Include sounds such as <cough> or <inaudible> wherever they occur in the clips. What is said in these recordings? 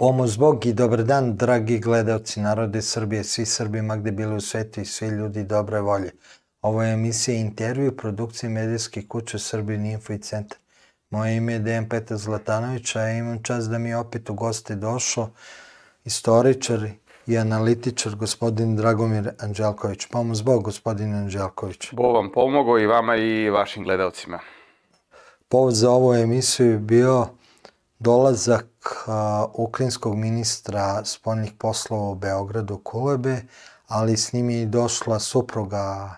Pomoz Bog i dobar dan, dragi gledalci narode Srbije, svi Srbi magde bili u svetu i svi ljudi dobre volje. Ovo je emisija intervju produkcije medijskih kuće Srbije Info i Centar. Moje ime je Dejan Petar Zlatanović, a ja imam čas da mi opet u goste došao istoričar i analitičar gospodin Dragomir Anđelković. Pomoz Bog, gospodin Anđelković. Bog vam pomogao i vama i vašim gledalcima. Povod za ovu emisiju je bio dolazak Uh, ukrajinskog ministra spoljnih poslova u Beogradu Kolebe, ali s njim je i došla supruga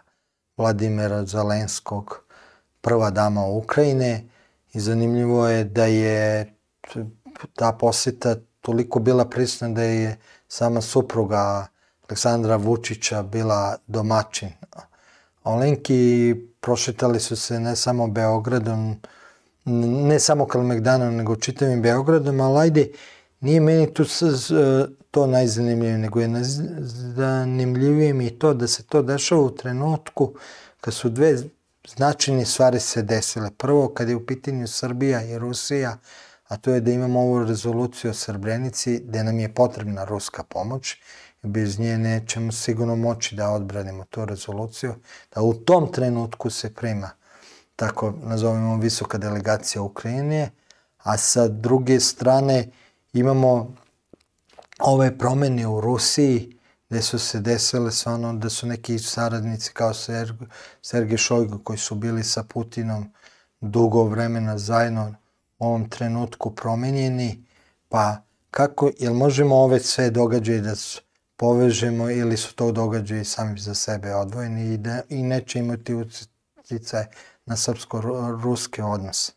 Vladimira Zelenskog, prva dama Ukrajine. I zanimljivo je da je ta poseta toliko bila prisna da je sama supruga Aleksandra Vučića bila domaćin. Olenki prošetali su se ne samo Beogradom, ne samo Kalmegdanom, nego čitavim Beogradom, ali ajde, nije meni tu s, s, e, to najzanimljivije, nego je zanimljivije mi to da se to dešava u trenutku kad su dve značajne stvari se desile. Prvo, kad je u pitanju Srbija i Rusija, a to je da imamo ovu rezoluciju o Srbrenici, gde nam je potrebna ruska pomoć, bez nje nećemo sigurno moći da odbranimo tu rezoluciju, da u tom trenutku se prima tako nazovimo visoka delegacija Ukrajine, a sa druge strane imamo ove promene u Rusiji gde su se desile ono da su neki saradnici kao Serge, Sergej Šojgo koji su bili sa Putinom dugo vremena zajedno u ovom trenutku promenjeni, pa kako, jel možemo ove sve događaje da su, povežemo ili su to događaje sami za sebe odvojeni i, da, i neće imati utjecaj na srpsko-ruske odnose?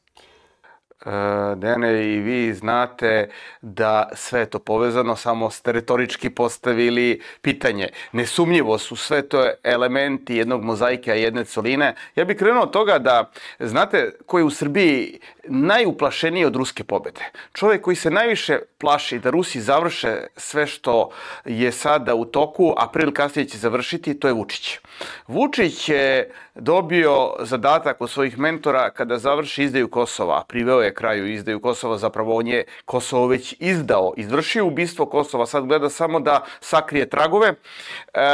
Dene, i vi znate da sve je to povezano, samo ste retorički postavili pitanje. Nesumnjivo su sve to elementi jednog mozaika, jedne coline. Ja bih krenuo od toga da, znate, ko je u Srbiji najuplašeniji od ruske pobede. Čovjek koji se najviše plaši da Rusi završe sve što je sada u toku, a prije ili kasnije će završiti, to je Vučić. Vučić je dobio zadatak od svojih mentora kada završi izdaju Kosova, priveo je kraju izdaju Kosova, zapravo on je Kosovo već izdao, izvršio ubistvo Kosova, sad gleda samo da sakrije tragove. E,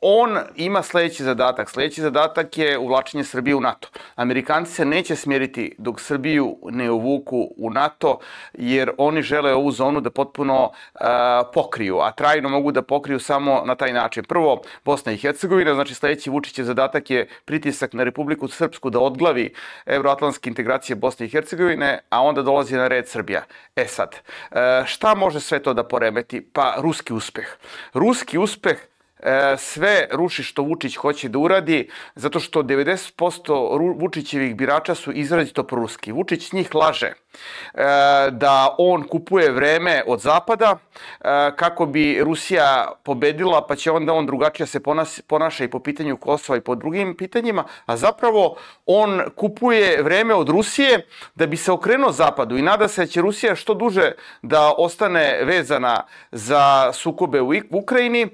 on ima sledeći zadatak. Sledeći zadatak je uvlačenje Srbije u NATO. Amerikanci se neće smjeriti dok Srbiju ne uvuku u NATO, jer oni žele ovu zonu da potpuno e, pokriju, a trajno mogu da pokriju samo na taj način. Prvo, Bosna i Hercegovina, znači sledeći Vučićev zadatak je pritisak na Republiku Srpsku da odglavi evroatlantske integracije Bosne i Hercegovine, a onda dolazi na red Srbija. E sad, e, šta može sve to da poremeti? Pa, ruski uspeh. Ruski uspeh E, sve ruši što Vučić hoće da uradi, zato što 90% Vučićevih birača su izrazito proruski. Vučić njih laže e, da on kupuje vreme od Zapada e, kako bi Rusija pobedila, pa će onda on drugačije se ponaša i po pitanju Kosova i po drugim pitanjima, a zapravo on kupuje vreme od Rusije da bi se okrenuo Zapadu i nada se da će Rusija što duže da ostane vezana za sukobe u Ukrajini,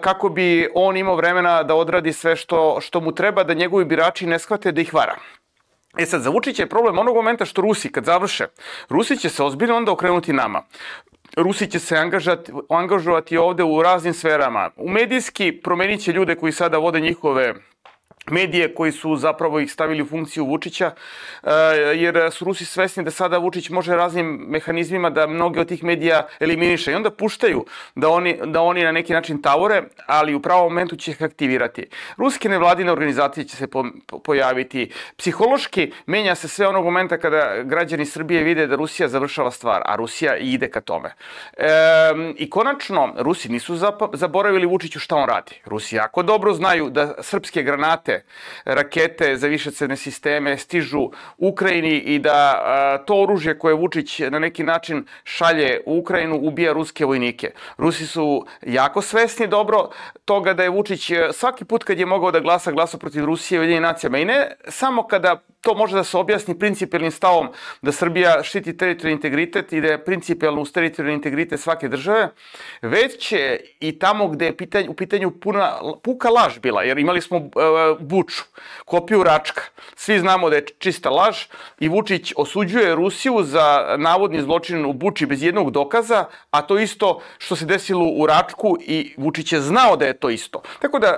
kako bi on imao vremena da odradi sve što, što mu treba da njegovi birači ne shvate da ih vara. E sad, za Vučića je problem onog momenta što Rusi, kad završe, Rusi će se ozbiljno onda okrenuti nama. Rusi će se angažati, angažovati ovde u raznim sferama. U medijski promenit će ljude koji sada vode njihove medije koji su zapravo ih stavili u funkciju Vučića, e, jer su Rusi svesni da sada Vučić može raznim mehanizmima da mnoge od tih medija eliminiše i onda puštaju da oni, da oni na neki način tavore, ali u pravom momentu će ih aktivirati. Ruske nevladine organizacije će se po, pojaviti. Psihološki menja se sve onog momenta kada građani Srbije vide da Rusija završava stvar, a Rusija ide ka tome. E, I konačno, Rusi nisu zaboravili Vučiću šta on radi. Rusi jako dobro znaju da srpske granate rakete, za višecene sisteme stižu Ukrajini i da a, to oružje koje Vučić na neki način šalje u Ukrajinu ubija ruske vojnike. Rusi su jako svesni dobro toga da je Vučić e, svaki put kad je mogao da glasa, glasa protiv Rusije u jedinim nacijama. I ne samo kada to može da se objasni principijalnim stavom da Srbija štiti teritorijalni integritet i da je principijalno uz teritorijalni integritet svake države, već je i tamo gde je pitanje, u pitanju puna, puka laž bila, jer imali smo e, Buču, kopiju Račka. Svi znamo da je čista laž i Vučić osuđuje Rusiju za navodni zločin u Buči bez jednog dokaza, a to isto što se desilo u Račku i Vučić je znao da je to isto. Tako da e,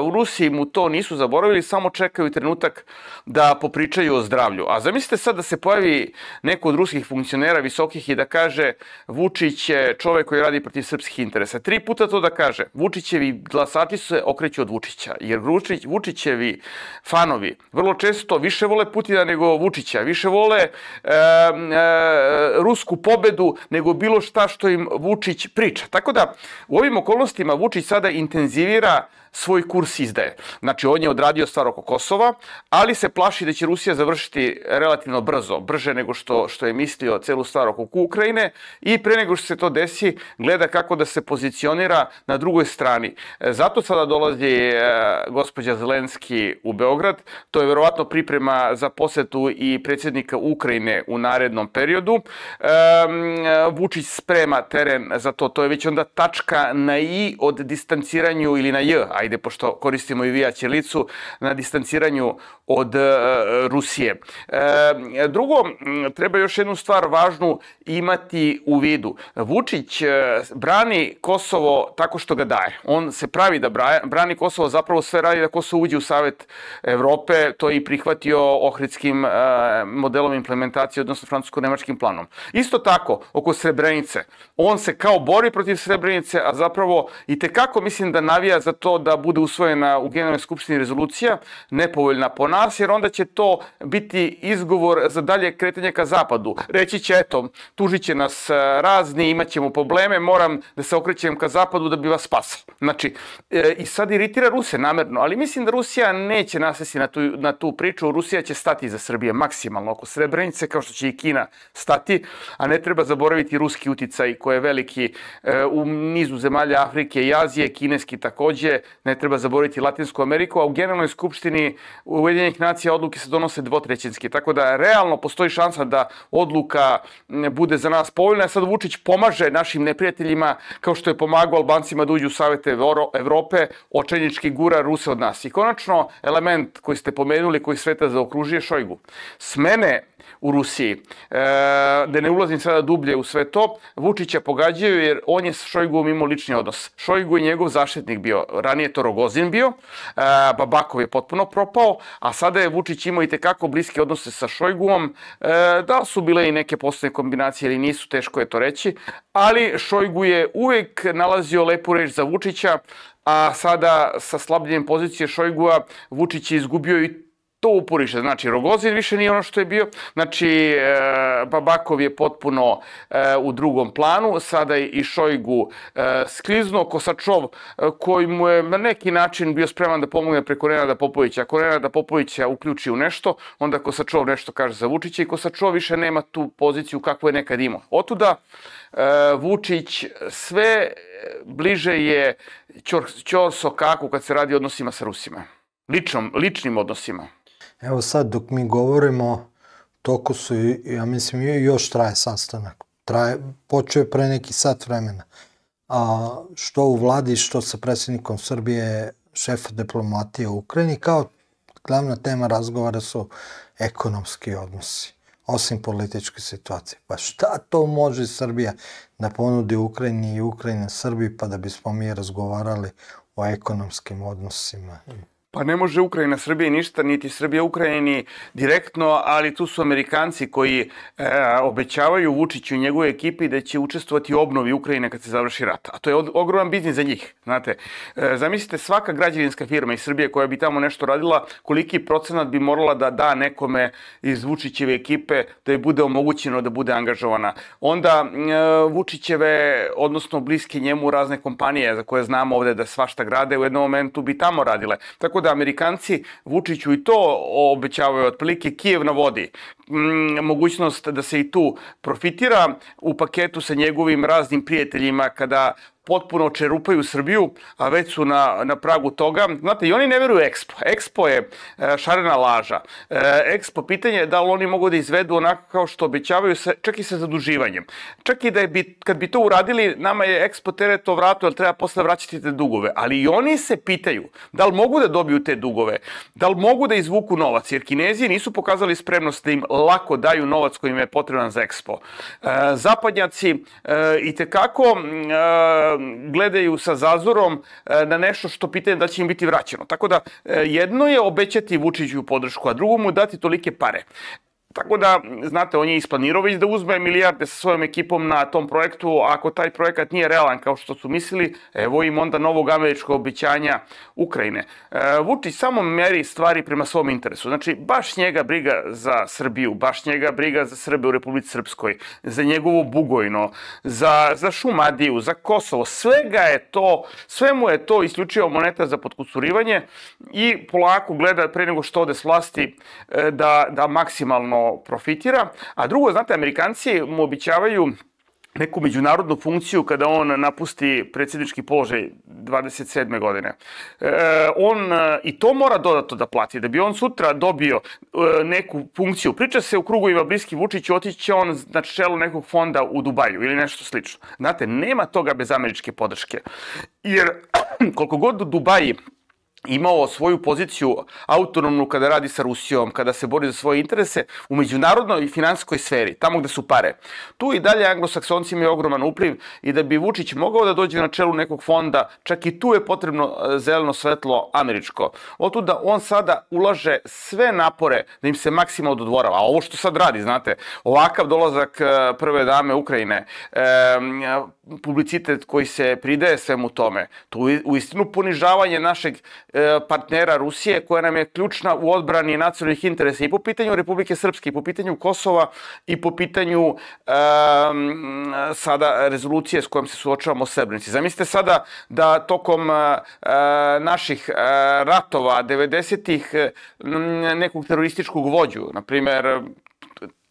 u Rusiji mu to nisu zaboravili, samo čekaju trenutak da popričaju o zdravlju. A zamislite sad da se pojavi neko od ruskih funkcionera visokih i da kaže Vučić je čovek koji radi protiv srpskih interesa. Tri puta to da kaže. Vučićevi glasači se okreću od Vučića, jer Vučić, Vučić Vučićevi fanovi vrlo često više vole Putina nego Vučića, više vole e, e, rusku pobedu nego bilo šta što im Vučić priča. Tako da u ovim okolnostima Vučić sada intenzivira svoj kurs izdaje. Znači, on je odradio stvar oko Kosova, ali se plaši da će Rusija završiti relativno brzo, brže nego što, što je mislio celu stvar oko Ukrajine i pre nego što se to desi, gleda kako da se pozicionira na drugoj strani. E, zato sada dolazi e, gospođa Zelenski u Beograd. To je verovatno priprema za posetu i predsjednika Ukrajine u narednom periodu. E, Vučić sprema teren za to. To je već onda tačka na i od distanciranju ili na j, a ajde, pošto koristimo i vija ćelicu, na distanciranju od e, Rusije. E, drugo, treba još jednu stvar važnu imati u vidu. Vučić e, brani Kosovo tako što ga daje. On se pravi da brani Kosovo, zapravo sve radi da Kosovo uđe u Savet Evrope, to je i prihvatio ohridskim modelom implementacije, odnosno francusko-nemačkim planom. Isto tako, oko Srebrenice. On se kao bori protiv Srebrenice, a zapravo i tekako mislim da navija za to da bude usvojena u Generalnoj skupštini rezolucija nepovoljna po nas, jer onda će to biti izgovor za dalje kretanje ka zapadu. Reći će, eto, tužit će nas e, razni, imat ćemo probleme, moram da se okrećem ka zapadu da bi vas spasao. Znači, e, i sad iritira Ruse namerno, ali mislim da Rusija neće nasesti na tu, na tu priču. Rusija će stati za Srbije maksimalno oko Srebrenice, kao što će i Kina stati, a ne treba zaboraviti ruski uticaj koji je veliki e, u nizu zemalja Afrike i Azije, kineski takođe, ne treba zaboraviti Latinsku Ameriku, a u Generalnoj skupštini Ujedinjenih nacija odluke se donose dvotrećinski. Tako da realno postoji šansa da odluka bude za nas povoljna. Sad Vučić pomaže našim neprijateljima kao što je pomagao Albancima da uđu u Savete Evrope, očenjički gura Ruse od nas. I konačno, element koji ste pomenuli, koji sveta zaokružuje Šojgu. Smene u Rusiji. E, da ne ulazim sada dublje u sve to, Vučića pogađaju jer on je s Šojguom imao lični odnos. Šojgu je njegov zaštitnik bio, ranije to Rogozin bio, e, Babakov je potpuno propao, a sada je Vučić imao i tekako bliske odnose sa Šojguom, e, da su bile i neke poslovne kombinacije ili nisu, teško je to reći, ali Šojgu je uvek nalazio lepu reč za Vučića, a sada sa slabljenjem pozicije Šojgua Vučić je izgubio i to uporište. Znači, Rogozin više nije ono što je bio. Znači, e, Babakov je potpuno e, u drugom planu. Sada je i Šojgu e, sklizno. Kosačov, koji mu je na neki način bio spreman da pomogne preko Renada Popovića. Ako Renada Popovića uključi u nešto, onda Kosačov nešto kaže za Vučića i Kosačov više nema tu poziciju kakvu je nekad imao. Otuda, Vučić sve bliže je Ćorso Ćor kad se radi o odnosima sa Rusima. Ličnom, ličnim odnosima. Evo sad dok mi govorimo, toko su, ja mislim, još traje sastanak. Traje, počeo je pre neki sat vremena. A, što u vladi, što sa predsjednikom Srbije, šefa diplomatije u Ukrajini, kao glavna tema razgovara su ekonomski odnosi, osim političke situacije. Pa šta to može Srbija da ponudi Ukrajini i Ukrajina Srbiji, pa da bismo mi razgovarali o ekonomskim odnosima? Mm. Pa ne može Ukrajina Srbije ništa, niti Srbija Ukrajini direktno, ali tu su Amerikanci koji e, obećavaju Vučiću i njegove ekipi da će učestvovati u obnovi Ukrajine kad se završi rat. A to je ogroman biznis za njih, znate. E, zamislite svaka građevinska firma iz Srbije koja bi tamo nešto radila, koliki procenat bi morala da da nekome iz Vučićeve ekipe da je bude omogućeno da bude angažovana. Onda e, Vučićeve, odnosno bliske njemu razne kompanije za koje znamo ovde da svašta grade, u jednom momentu bi tamo radile. Tako da Amerikanci Vučiću i to obećavaju otprilike Kijev na vodi. Mm, mogućnost da se i tu profitira u paketu sa njegovim raznim prijateljima kada potpuno čerupaju Srbiju, a već su na, na pragu toga. Znate, i oni ne veruju Expo. Expo je e, šarena laža. E, Expo pitanje je da li oni mogu da izvedu onako kao što obećavaju, se, čak i sa zaduživanjem. Čak i da je, bi, kad bi to uradili, nama je Expo tereto vratu, ali treba posle vraćati te dugove. Ali i oni se pitaju da li mogu da dobiju te dugove, da li mogu da izvuku novac, jer Kinezije nisu pokazali spremnost da im lako daju novac koji im je potreban za Expo. E, zapadnjaci e, i tekako e, gledaju sa zazorom na nešto što pitanje da će im biti vraćeno. Tako da jedno je obećati Vučiću podršku, a drugo mu dati tolike pare. Tako da, znate, on je isplanirao već da uzme milijarde sa svojom ekipom na tom projektu, a ako taj projekat nije realan kao što su mislili, evo im onda novog američkog običanja Ukrajine. E, Vučić samo meri stvari prema svom interesu. Znači, baš njega briga za Srbiju, baš njega briga za Srbe u Republici Srpskoj, za njegovo Bugojno, za, za Šumadiju, za Kosovo. Svega je to, sve mu je to isključivo moneta za potkusurivanje i polako gleda pre nego što ode s vlasti e, da, da maksimalno profitira. A drugo, znate, Amerikanci mu običavaju neku međunarodnu funkciju kada on napusti predsjednički položaj 27. godine. E, on e, i to mora dodatno da plati, da bi on sutra dobio e, neku funkciju. Priča se u krugovima bliski Vučić, otići će on na znači, čelu nekog fonda u Dubaju ili nešto slično. Znate, nema toga bez američke podrške. Jer <clears throat> koliko god u Dubaji imao svoju poziciju autonomnu kada radi sa Rusijom, kada se bori za svoje interese u međunarodnoj i finanskoj sferi, tamo gde su pare. Tu i dalje anglosaksonci imaju ogroman upliv i da bi Vučić mogao da dođe na čelu nekog fonda, čak i tu je potrebno e, zeleno svetlo američko. Otud da on sada ulaže sve napore da im se maksimalno dodvorava. A ovo što sad radi, znate, ovakav dolazak e, prve dame Ukrajine, e, publicitet koji se pridaje svemu tome. To u istinu ponižavanje našeg e, partnera Rusije koja nam je ključna u odbrani nacionalnih interesa i po pitanju Republike Srpske, i po pitanju Kosova i po pitanju e, sada rezolucije s kojom se suočavamo Srebrnici. Zamislite sada da tokom e, naših e, ratova 90-ih e, nekog terorističkog vođu, na primer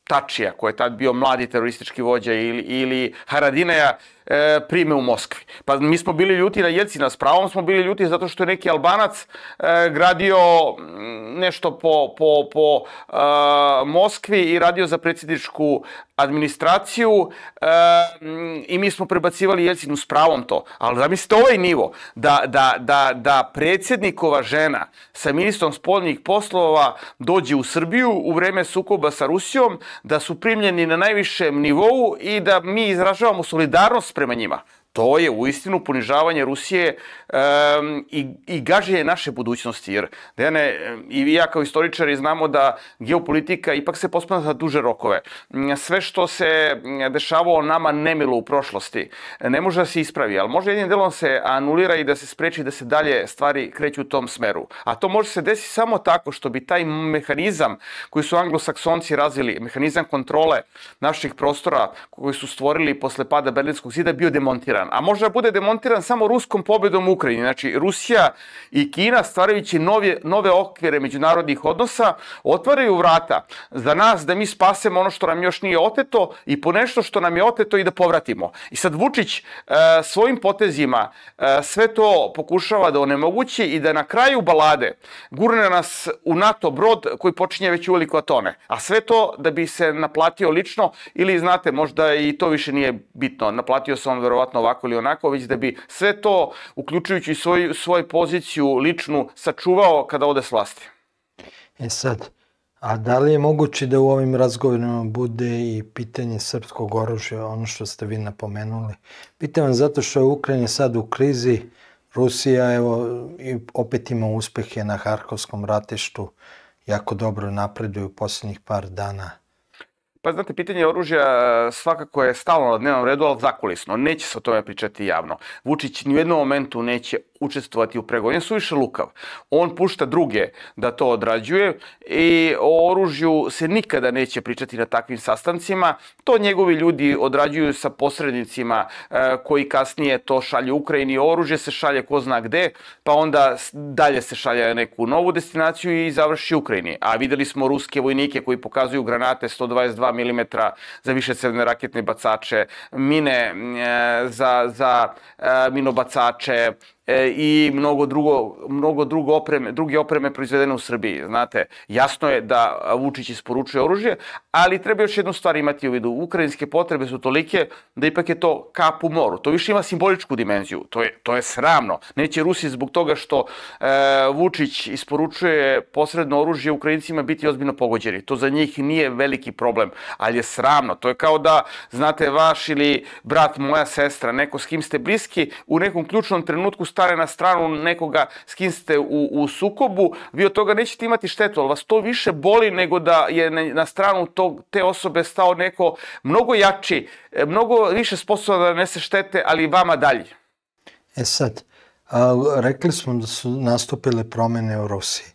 Tačija, koji je tad bio mladi teroristički vođa, ili, ili Haradinaja, e, prime u Moskvi. Pa mi smo bili ljuti na Jelcina, s pravom smo bili ljuti zato što je neki Albanac e, gradio mm, nešto po, po, po e, Moskvi i radio za predsjedničku administraciju e, mm, i mi smo prebacivali Jelcinu s pravom to. Ali zamislite ovaj nivo, da, da, da, da predsjednikova žena sa ministrom spoljnih poslova dođe u Srbiju u vreme sukoba sa Rusijom, da su primljeni na najvišem nivou i da mi izražavamo solidarnost приманима. To je uistinu ponižavanje Rusije um, i, i gaženje naše budućnosti. Jer, Dejane, i vi ja kao istoričari znamo da geopolitika ipak se pospada na duže rokove. Sve što se dešavalo nama nemilo u prošlosti ne može da se ispravi, ali može jednim delom se anulira i da se spreči da se dalje stvari kreću u tom smeru. A to može se desiti samo tako što bi taj mehanizam koji su anglosaksonci razvili, mehanizam kontrole naših prostora koji su stvorili posle pada Berlinskog zida bio demontiran demontiran, a može da bude demontiran samo ruskom pobedom u Ukrajini. Znači, Rusija i Kina stvarajući nove, nove okvire međunarodnih odnosa otvaraju vrata za nas da mi spasemo ono što nam još nije oteto i ponešto što nam je oteto i da povratimo. I sad Vučić e, svojim potezima e, sve to pokušava da onemogući i da na kraju balade gurne nas u NATO brod koji počinje već uveliko tone. A sve to da bi se naplatio lično ili, znate, možda i to više nije bitno. Naplatio se on verovatno ovako ovako ili onako, već da bi sve to, uključujući svoju, svoju poziciju ličnu, sačuvao kada ode s vlasti. E sad, a da li je moguće da u ovim razgovorima bude i pitanje srpskog oružja, ono što ste vi napomenuli? Pitam vam zato što je Ukrajina sad u krizi, Rusija evo, opet ima uspehe na Harkovskom ratištu, jako dobro napreduju poslednjih par dana. Pa znate, pitanje oružja e, svakako je stalno na dnevnom redu, ali zakulisno. Neće se o tome pričati javno. Vučić ni u jednom momentu neće učestvovati u pregovorima. Su više lukav. On pušta druge da to odrađuje i o oružju se nikada neće pričati na takvim sastancima. To njegovi ljudi odrađuju sa posrednicima e, koji kasnije to šalju Ukrajini. Oružje se šalje ko zna gde, pa onda dalje se šalje neku novu destinaciju i završi Ukrajini. A videli smo ruske vojnike koji pokazuju granate 122 mm za višecevne raketne bacače, mine e, za, za e, minobacače, e, i mnogo, drugo, mnogo drugo opreme, druge opreme proizvedene u Srbiji. Znate, jasno je da Vučić isporučuje oružje, ali treba još jednu stvar imati u vidu. Ukrajinske potrebe su tolike da ipak je to kap u moru. To više ima simboličku dimenziju. To je, to je sramno. Neće Rusi zbog toga što e, Vučić isporučuje posredno oružje Ukrajincima biti ozbiljno pogođeni. To za njih nije veliki problem, ali je sramno. To je kao da, znate, vaš ili brat, moja sestra, neko s kim ste bliski, u nekom ključnom trenutku stane na stranu nekoga s kim ste u, u sukobu, vi od toga nećete imati štetu, ali vas to više boli nego da je na stranu tog, te osobe stao neko mnogo jači, e, mnogo više sposoban da nese štete, ali vama dalje. E sad, a, rekli smo da su nastupile promene u Rusiji.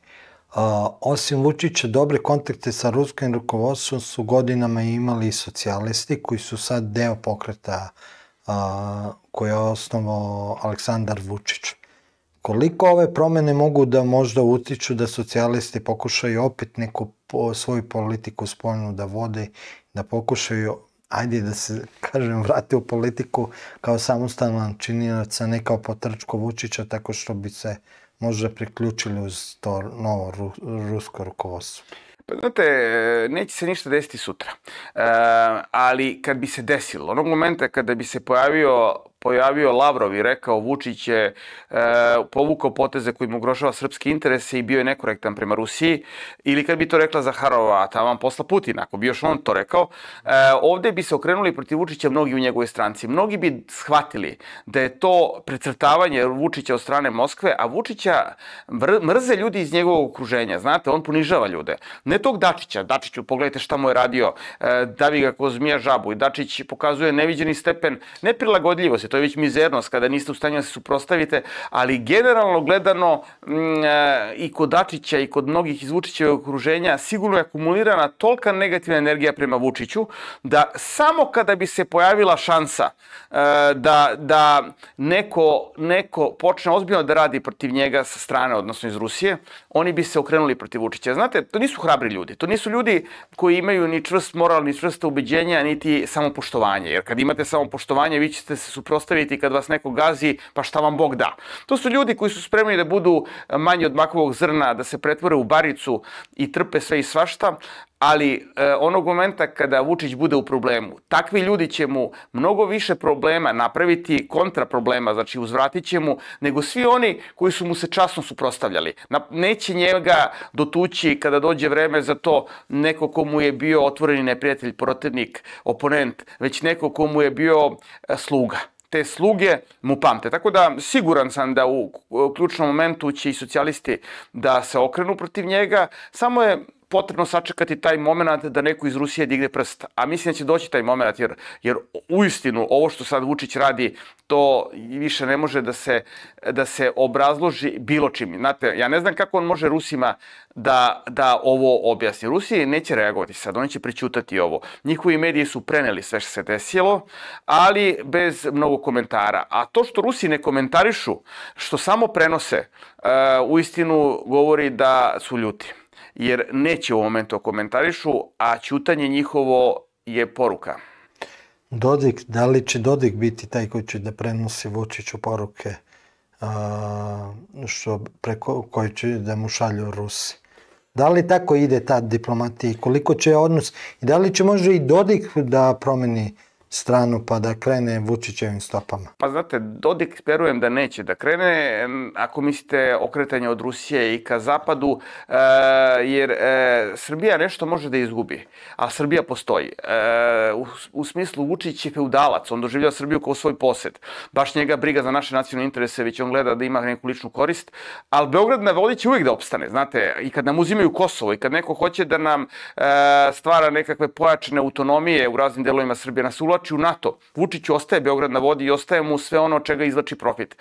A, osim Vučića, dobre kontakte sa ruskim rukovodstvom su godinama imali i socijalisti koji su sad deo pokreta Rusije a, koje je osnovao Aleksandar Vučić. Koliko ove promene mogu da možda utiču da socijalisti pokušaju opet neku po, svoju politiku spoljnu da vode, da pokušaju, ajde da se, <laughs> kažem, vrate u politiku kao samostalan činilac, a ne kao potrčko Vučića, tako što bi se možda priključili uz to novo ru, rusko rukovodstvo? Pa znate, neće se ništa desiti sutra. E, ali kad bi se desilo, onog momenta kada bi se pojavio pojavio Lavrov i rekao Vučić je e, povukao poteze kojim ugrožava srpske interese i bio je nekorektan prema Rusiji, ili kad bi to rekla Zaharova, a vam posla Putina, ako bi još on to rekao, e, ovde bi se okrenuli protiv Vučića mnogi u njegovoj stranci. Mnogi bi shvatili da je to precrtavanje Vučića od strane Moskve, a Vučića mrze ljudi iz njegovog okruženja. Znate, on ponižava ljude. Ne tog Dačića. Dačiću, pogledajte šta mu je radio. E, davi ga ko zmija žabu i Dačić pokazuje neviđeni stepen neprilagodljivosti to je već mizernost kada niste u stanju da se suprostavite, ali generalno gledano mm, e, i kod Dačića i kod mnogih iz Vučićeva okruženja sigurno je akumulirana tolika negativna energija prema Vučiću da samo kada bi se pojavila šansa e, da, da neko, neko počne ozbiljno da radi protiv njega sa strane, odnosno iz Rusije, oni bi se okrenuli protiv Vučića. Znate, to nisu hrabri ljudi, to nisu ljudi koji imaju ni čvrst moral, ni čvrsta ubeđenja, niti samopoštovanje. Jer kad imate samopoštovanje, vi ćete se suprostaviti suprostaviti kad vas neko gazi, pa šta vam Bog da. To su ljudi koji su spremni da budu e, manji od makovog zrna, da se pretvore u baricu i trpe sve i svašta, ali e, onog momenta kada Vučić bude u problemu, takvi ljudi će mu mnogo više problema napraviti, kontra problema, znači uzvratit će mu, nego svi oni koji su mu se časno suprostavljali. Na, neće njega dotući kada dođe vreme za to neko komu je bio otvoreni neprijatelj, protivnik, oponent, već neko komu je bio e, sluga te sluge mu pamte. Tako da siguran sam da u ključnom momentu će i socijalisti da se okrenu protiv njega. Samo je potrebno sačekati taj moment da neko iz Rusije digne prst. A mislim da će doći taj moment, jer, jer u istinu ovo što sad Vučić radi, to više ne može da se, da se obrazloži bilo čim. Znate, ja ne znam kako on može Rusima da, da ovo objasni. Rusije neće reagovati sad, oni će prećutati ovo. Njihovi mediji su preneli sve što se desilo, ali bez mnogo komentara. A to što Rusi ne komentarišu, što samo prenose, uh, e, u istinu govori da su ljuti jer neće u momentu da komentarišu, a ćutanje njihovo je poruka. Dodik, da li će Dodik biti taj koji će da prenosi Vučiću poruke a, što preko koji će da mu šalju Rusi? Da li tako ide ta diplomatija i koliko će odnos? I da li će možda i Dodik da promeni uh, stranu pa da krene Vučićevim stopama? Pa znate, Dodik verujem da neće da krene, ako mislite okretanje od Rusije i ka zapadu, e, jer e, Srbija nešto može da izgubi, a Srbija postoji. E, u, u smislu Vučić je feudalac, on doživljava Srbiju kao svoj posed. Baš njega briga za naše nacionalne interese, već on gleda da ima neku ličnu korist, ali Beograd na vodi će uvek da opstane, znate, i kad nam uzimaju Kosovo, i kad neko hoće da nam e, stvara nekakve pojačane autonomije u raznim delovima Srbije, nas ulače uvlači u NATO. Vučić ostaje Beograd na vodi i ostaje mu sve ono čega izlači profit.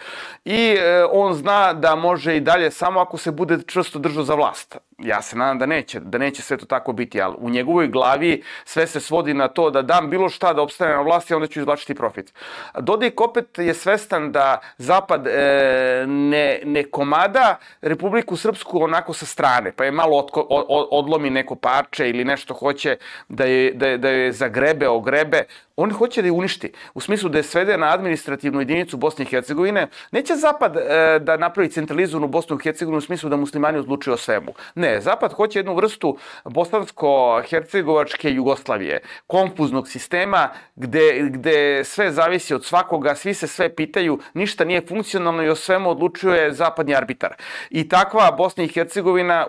I e, on zna da može i dalje samo ako se bude čvrsto držao za vlast ja se nadam da neće, da neće sve to tako biti, ali u njegovoj glavi sve se svodi na to da dam bilo šta da obstane na vlasti, onda ću izvlačiti profit. Dodik opet je svestan da Zapad e, ne, ne komada Republiku Srpsku onako sa strane, pa je malo otko, o, odlomi neko parče ili nešto hoće da je, da je, da je zagrebe, ogrebe. On hoće da je uništi. U smislu da je svede na administrativnu jedinicu Bosne i Hercegovine. Neće Zapad e, da napravi centralizovanu Bosnu i Hercegovinu u smislu da muslimani odlučuju o svemu. Ne, Ne, Zapad hoće jednu vrstu bosansko-hercegovačke Jugoslavije, konfuznog sistema gde, gde sve zavisi od svakoga, svi se sve pitaju, ništa nije funkcionalno i o svemu odlučuje zapadni arbitar. I takva Bosna i Hercegovina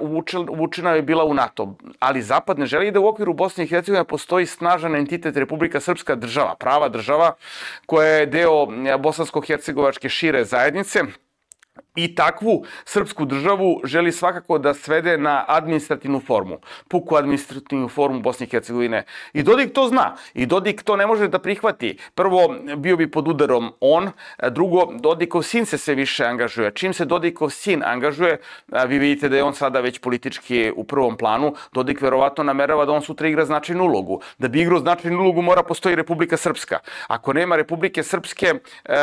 uvučena je bila u NATO. Ali Zapad ne želi da u okviru Bosne i Hercegovine postoji snažan entitet Republika Srpska država, prava država koja je deo bosansko-hercegovačke šire zajednice, i takvu srpsku državu želi svakako da svede na administrativnu formu, puku administrativnu formu Bosne i Hercegovine. I Dodik to zna i Dodik to ne može da prihvati. Prvo, bio bi pod udarom on, drugo, Dodikov sin se sve više angažuje. Čim se Dodikov sin angažuje, vi vidite da je on sada već politički u prvom planu, Dodik verovatno namerava da on sutra igra značajnu ulogu. Da bi igrao značajnu ulogu mora postoji Republika Srpska. Ako nema Republike Srpske, e,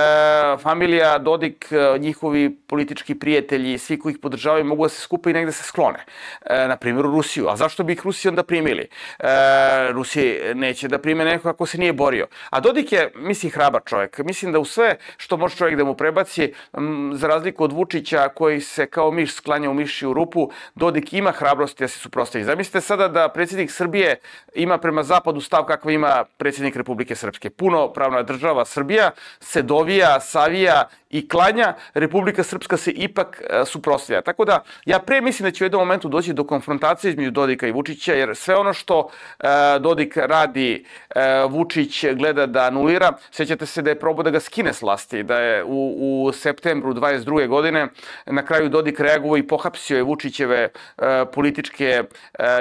familija Dodik, e, njihovi politički politički prijatelji i svi koji ih podržavaju mogu da se skupe i negde se sklone. E, na primjer u Rusiju. A zašto bi ih Rusi onda primili? E, Rusi neće da prime neko ako se nije borio. A Dodik je, mislim, hrabar čovjek. Mislim da u sve što može čovjek da mu prebaci, m, za razliku od Vučića koji se kao miš sklanja u miši u rupu, Dodik ima hrabrosti da se suprostavi. Zamislite sada da predsjednik Srbije ima prema zapadu stav kakva ima predsjednik Republike Srpske. Puno pravna država Srbija se dovija, savija i klanja, Republika Srpska se ipak e, suprostavlja. Tako da, ja pre mislim da će u jednom momentu doći do konfrontacije između Dodika i Vučića, jer sve ono što e, Dodik radi, e, Vučić gleda da anulira, sećate se da je probao da ga skine s vlasti, da je u, u septembru 22. godine na kraju Dodik reagovao i pohapsio je Vučićeve e, političke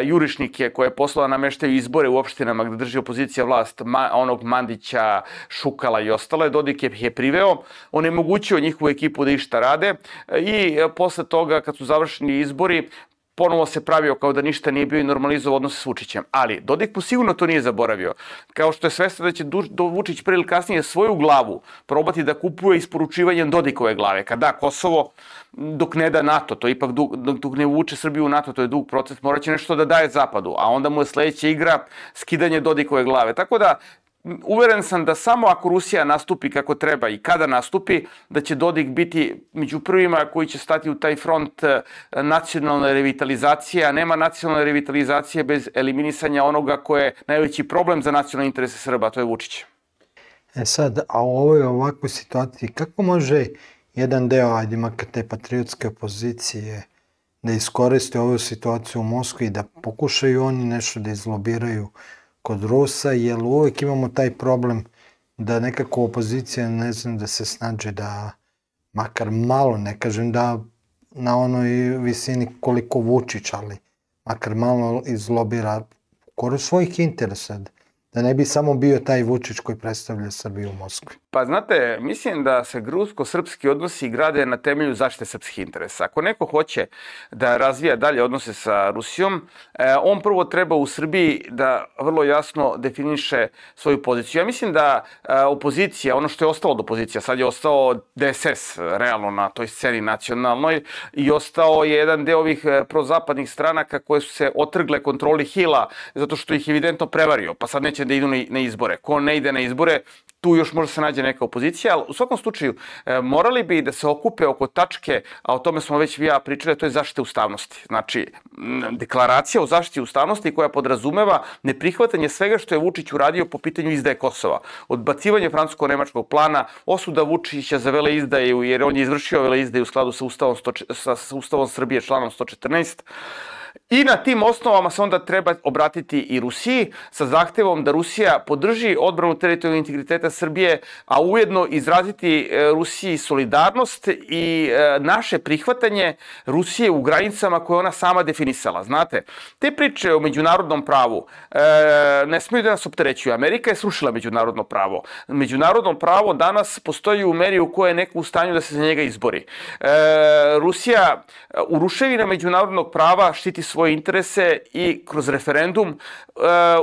jurišnike koje je poslala da meštaju izbore u opštinama gde drži opozicija vlast, onog Mandića, Šukala i ostale. Dodik je, je priveo, onemogućio upućio njihovu ekipu da išta rade e, i e, posle toga kad su završeni izbori ponovo se pravio kao da ništa nije bio i normalizovao odnose s Vučićem. Ali Dodik mu sigurno to nije zaboravio. Kao što je svestan da će do Vučić pre ili kasnije svoju glavu probati da kupuje isporučivanjem Dodikove glave. Kada da, Kosovo dok ne da NATO, to ipak dug, dok, dok ne uvuče Srbiju u NATO, to je dug proces, morat će nešto da daje Zapadu, a onda mu je sledeća igra skidanje Dodikove glave. Tako da uveren sam da samo ako Rusija nastupi kako treba i kada nastupi, da će Dodik biti među prvima koji će stati u taj front eh, nacionalne revitalizacije, a nema nacionalne revitalizacije bez eliminisanja onoga koje je najveći problem za nacionalne interese Srba, to je Vučić. E sad, a u ovoj ovakvoj situaciji, kako može jedan deo, ajde makar te patriotske opozicije, da iskoriste ovu situaciju u Moskvi i da pokušaju oni nešto da izlobiraju uh, kod Rusa, jer uvek imamo taj problem da nekako opozicija ne znam da se snađe da makar malo, ne kažem da na onoj visini koliko Vučić, ali makar malo izlobira koru svojih interesa, da ne bi samo bio taj Vučić koji predstavlja Srbiju u Moskvi. Pa znate, mislim da se grusko-srpski odnosi grade na temelju zaštite srpskih interesa. Ako neko hoće da razvija dalje odnose sa Rusijom, e, on prvo treba u Srbiji da vrlo jasno definiše svoju poziciju. Ja mislim da e, opozicija, ono što je ostalo od opozicija, sad je ostao DSS realno na toj sceni nacionalnoj i ostao je jedan deo ovih e, prozapadnih stranaka koje su se otrgle kontroli Hila zato što ih evidentno prevario, pa sad neće da idu na izbore. Ko ne ide na izbore, tu još može se nađe neka opozicija, ali u svakom slučaju e, morali bi da se okupe oko tačke, a o tome smo već vi ja pričali, to je zaštite ustavnosti. Znači, deklaracija o zaštiti ustavnosti koja podrazumeva neprihvatanje svega što je Vučić uradio po pitanju izdaje Kosova. Odbacivanje francusko-nemačkog plana, osuda Vučića za vele izdaju, jer on je izvršio vele izdaju u skladu sa Ustavom, sa Ustavom Srbije, članom 114 I na tim osnovama se onda treba obratiti i Rusiji sa zahtevom da Rusija podrži odbranu teritorijalnog integriteta Srbije, a ujedno izraziti e, Rusiji solidarnost i e, naše prihvatanje Rusije u granicama koje ona sama definisala. Znate, te priče o međunarodnom pravu e, ne smiju da nas opterećuju. Amerika je srušila međunarodno pravo. Međunarodno pravo danas postoji u meri u kojoj je neko u stanju da se za njega izbori. Rusija u ruševina međunarodnog prava štiti svoje interese i kroz referendum e,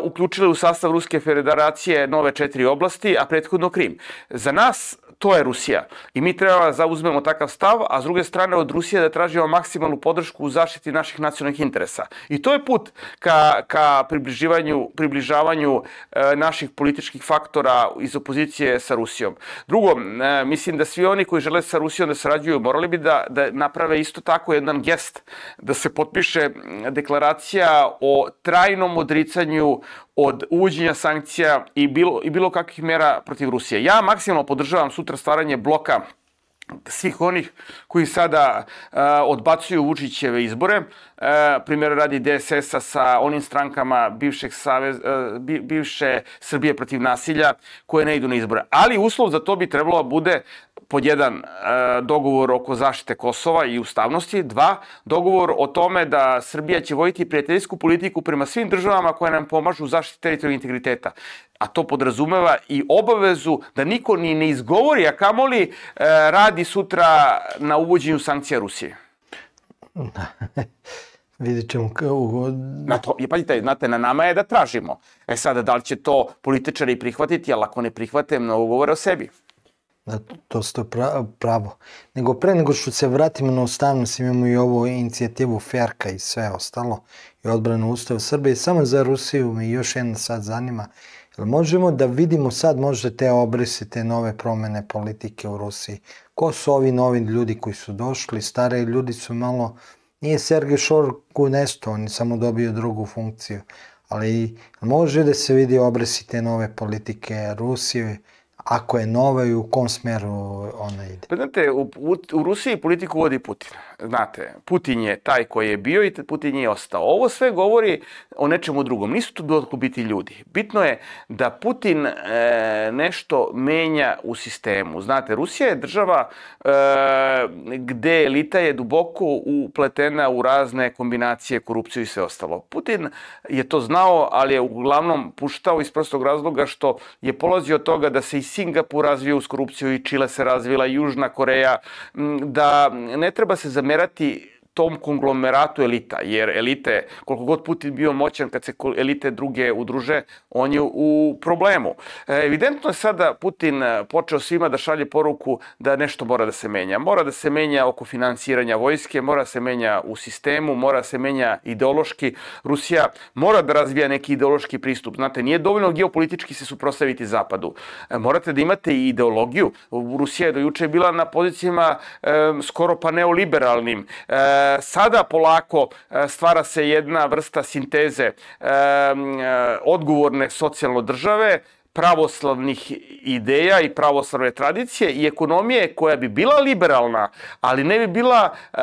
uključile u sastav Ruske federacije nove četiri oblasti, a prethodno Krim. Za nas to je Rusija. I mi treba da zauzmemo takav stav, a s druge strane od Rusije da tražimo maksimalnu podršku u zaštiti naših nacionalnih interesa. I to je put ka, ka približivanju, približavanju e, naših političkih faktora iz opozicije sa Rusijom. Drugo, e, mislim da svi oni koji žele sa Rusijom da sarađuju morali bi da, da naprave isto tako jedan gest, da se potpiše deklaracija o trajnom odricanju od uvođenja sankcija i bilo, i bilo kakvih mera protiv Rusije. Ja maksimalno podržavam sutra stvaranje bloka svih onih koji sada uh, odbacuju Vučićeve izbore. Uh, e, primjer radi DSS-a sa onim strankama bivšeg savez, uh, bi, bivše Srbije protiv nasilja koje ne idu na izbore. Ali uslov za to bi trebalo da bude pod jedan, e, dogovor oko zaštite Kosova i ustavnosti, dva, dogovor o tome da Srbija će vojiti prijateljsku politiku prema svim državama koje nam pomažu u zaštiti teritorijalnog integriteta. A to podrazumeva i obavezu da niko ni ne izgovori, a kamoli e, radi sutra na uvođenju sankcija Rusije. <laughs> Vidit ćemo kako Na to, je, pazite, znate, na nama je da tražimo. E sada, da li će to političari prihvatiti, ali ako ne prihvate, mnogo govore o sebi. Da, to ste pravo. Nego pre nego što se vratimo na si imamo i ovu inicijativu Ferka i sve ostalo i odbranu Ustava Srbije. Samo za Rusiju mi još jedna sad zanima. Jel možemo da vidimo sad možda te obrise, te nove promene politike u Rusiji? Ko su ovi novi ljudi koji su došli? Stare ljudi su malo... Nije Sergej Šorku nesto, on je samo dobio drugu funkciju. Ali može da se vidi obrise te nove politike Rusije, ako je nova i u kom smeru ona ide. Pa znate, u, u, u Rusiji politiku vodi Putin. Znate, Putin je taj koji je bio i Putin je ostao. Ovo sve govori o nečemu drugom. Nisu tu dotku biti ljudi. Bitno je da Putin e, nešto menja u sistemu. Znate, Rusija je država e, gde elita je duboko upletena u razne kombinacije, korupciju i sve ostalo. Putin je to znao, ali je uglavnom puštao iz prostog razloga što je polazio od toga da se i Singapur razvio uz korupciju i Čile se razvila, Južna Koreja, da ne treba se zamerati tom konglomeratu elita, jer elite, koliko god Putin bio moćan kad se elite druge udruže, on je u problemu. E, evidentno je sada da Putin e, počeo svima da šalje poruku da nešto mora da se menja. Mora da se menja oko finansiranja vojske, mora da se menja u sistemu, mora da se menja ideološki. Rusija mora da razvija neki ideološki pristup. Znate, nije dovoljno geopolitički se suprostaviti Zapadu. E, morate da imate i ideologiju. Rusija je do juče bila na pozicijama skoro pa neoliberalnim sada polako e, stvara se jedna vrsta sinteze e, e, odgovorne socijalno države, pravoslavnih ideja i pravoslavne tradicije i ekonomije koja bi bila liberalna, ali ne bi bila e,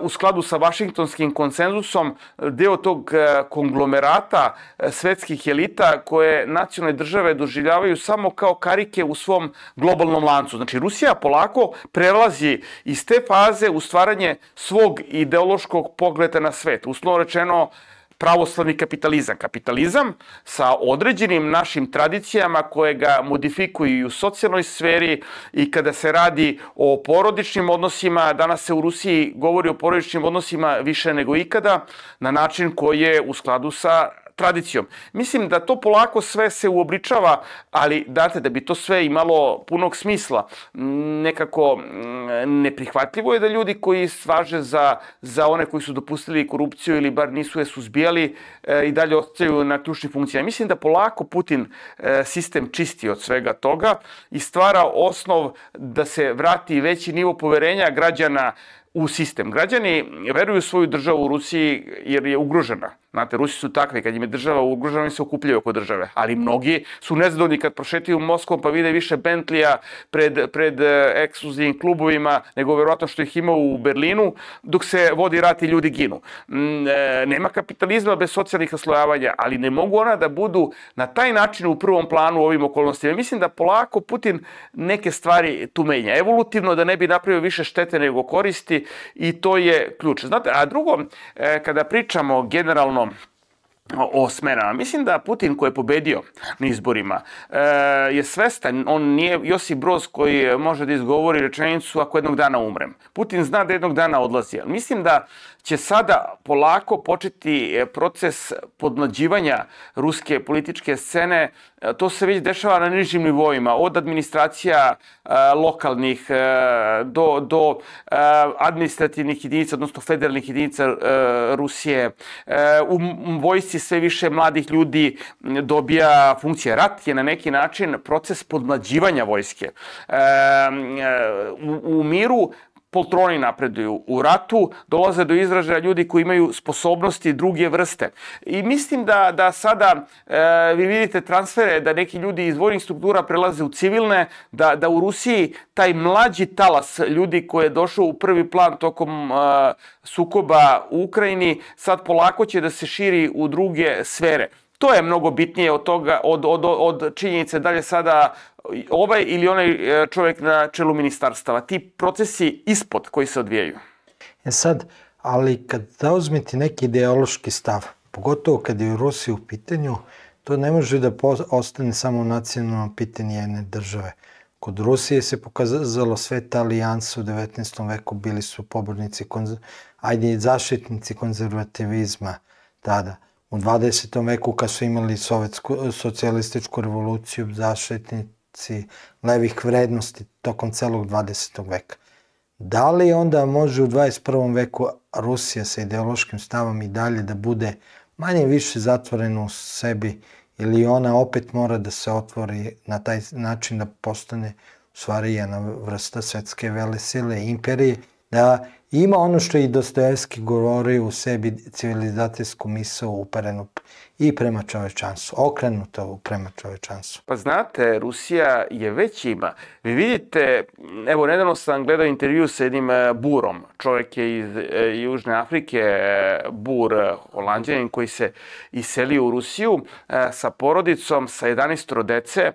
u skladu sa vašingtonskim konsenzusom deo tog e, konglomerata e, svetskih elita koje nacionalne države doživljavaju samo kao karike u svom globalnom lancu. Znači, Rusija polako prelazi iz te faze u stvaranje svog ideološkog pogleda na svet. Uslovno rečeno, pravoslavni kapitalizam. Kapitalizam sa određenim našim tradicijama koje ga modifikuju i u socijalnoj sferi i kada se radi o porodičnim odnosima, danas se u Rusiji govori o porodičnim odnosima više nego ikada, na način koji je u skladu sa tradicijom. Mislim da to polako sve se uobličava, ali date da bi to sve imalo punog smisla. Nekako mm, neprihvatljivo je da ljudi koji svaže za, za one koji su dopustili korupciju ili bar nisu je suzbijali e, i dalje ostaju na ključnim funkcijama. Mislim da polako Putin e, sistem čisti od svega toga i stvara osnov da se vrati veći nivo poverenja građana u sistem. Građani veruju svoju državu u Rusiji jer je ugrožena. Znate, Rusi su takvi, kad im je država ugrožena, oni se okupljaju oko države. Ali mnogi su nezadovoljni kad prošetaju Moskom pa vide više Bentlija pred, pred e, ekskluzivnim klubovima, nego verovatno što ih ima u Berlinu, dok se vodi rat i ljudi ginu. Mm, e, nema kapitalizma bez socijalnih oslojavanja, ali ne mogu ona da budu na taj način u prvom planu u ovim okolnostima. Mislim da polako Putin neke stvari tu menja. Evolutivno da ne bi napravio više štete nego koristi i to je ključ. Znate, a drugo, e, kada pričamo generalno tamo osmena. Mislim da Putin koji je pobedio na izborima e, je svestan, on nije Josip Broz koji može da izgovori rečenicu ako jednog dana umrem. Putin zna da jednog dana odlazi. Mislim da će sada polako početi e, proces podmlađivanja ruske političke scene. E, to se već dešava na nižim nivoima, od administracija e, lokalnih do, do administrativnih jedinica, odnosno federalnih jedinica Rusije. U vojsci sve više mladih ljudi dobija funkcije. Rat je na neki način proces podmlađivanja vojske. U, u miru poltroni napreduju u ratu, dolaze do izražaja ljudi koji imaju sposobnosti druge vrste. I mislim da, da sada e, vi vidite transfere, da neki ljudi iz vojnih struktura prelaze u civilne, da, da u Rusiji taj mlađi talas ljudi koji je došao u prvi plan tokom e, sukoba u Ukrajini, sad polako će da se širi u druge sfere. To je mnogo bitnije od toga, od, od, od činjenice da li je sada ovaj ili onaj e, čovek na čelu ministarstava, ti procesi ispod koji se odvijaju. E sad, ali kad da neki ideološki stav, pogotovo kad je Rusija u pitanju, to ne može da ostane samo nacionalno pitanje jedne države. Kod Rusije se pokazalo sve ta alijansa u 19. veku, bili su pobornici, ajde zaštitnici konzervativizma tada. U 20. veku kad su imali sovjetsku, socijalističku revoluciju, zaštitnici si levih vrednosti tokom celog 20. veka. Da li onda može u 21. veku Rusija sa ideološkim stavom i dalje da bude manje više zatvorena u sebi ili ona opet mora da se otvori na taj način da postane u stvari jedna vrsta svetske vele sile, imperije, da ima ono što i Dostojevski govori u sebi civilizacijsku misao uperenu i prema čovečanstvu, okrenuta prema čovečanstvu. Pa znate, Rusija je već ima. Vi vidite, evo, nedavno sam gledao intervju sa jednim e, burom. Čovek je iz e, Južne Afrike, e, bur e, holandjanin koji se iselio u Rusiju e, sa porodicom, sa 11 dece,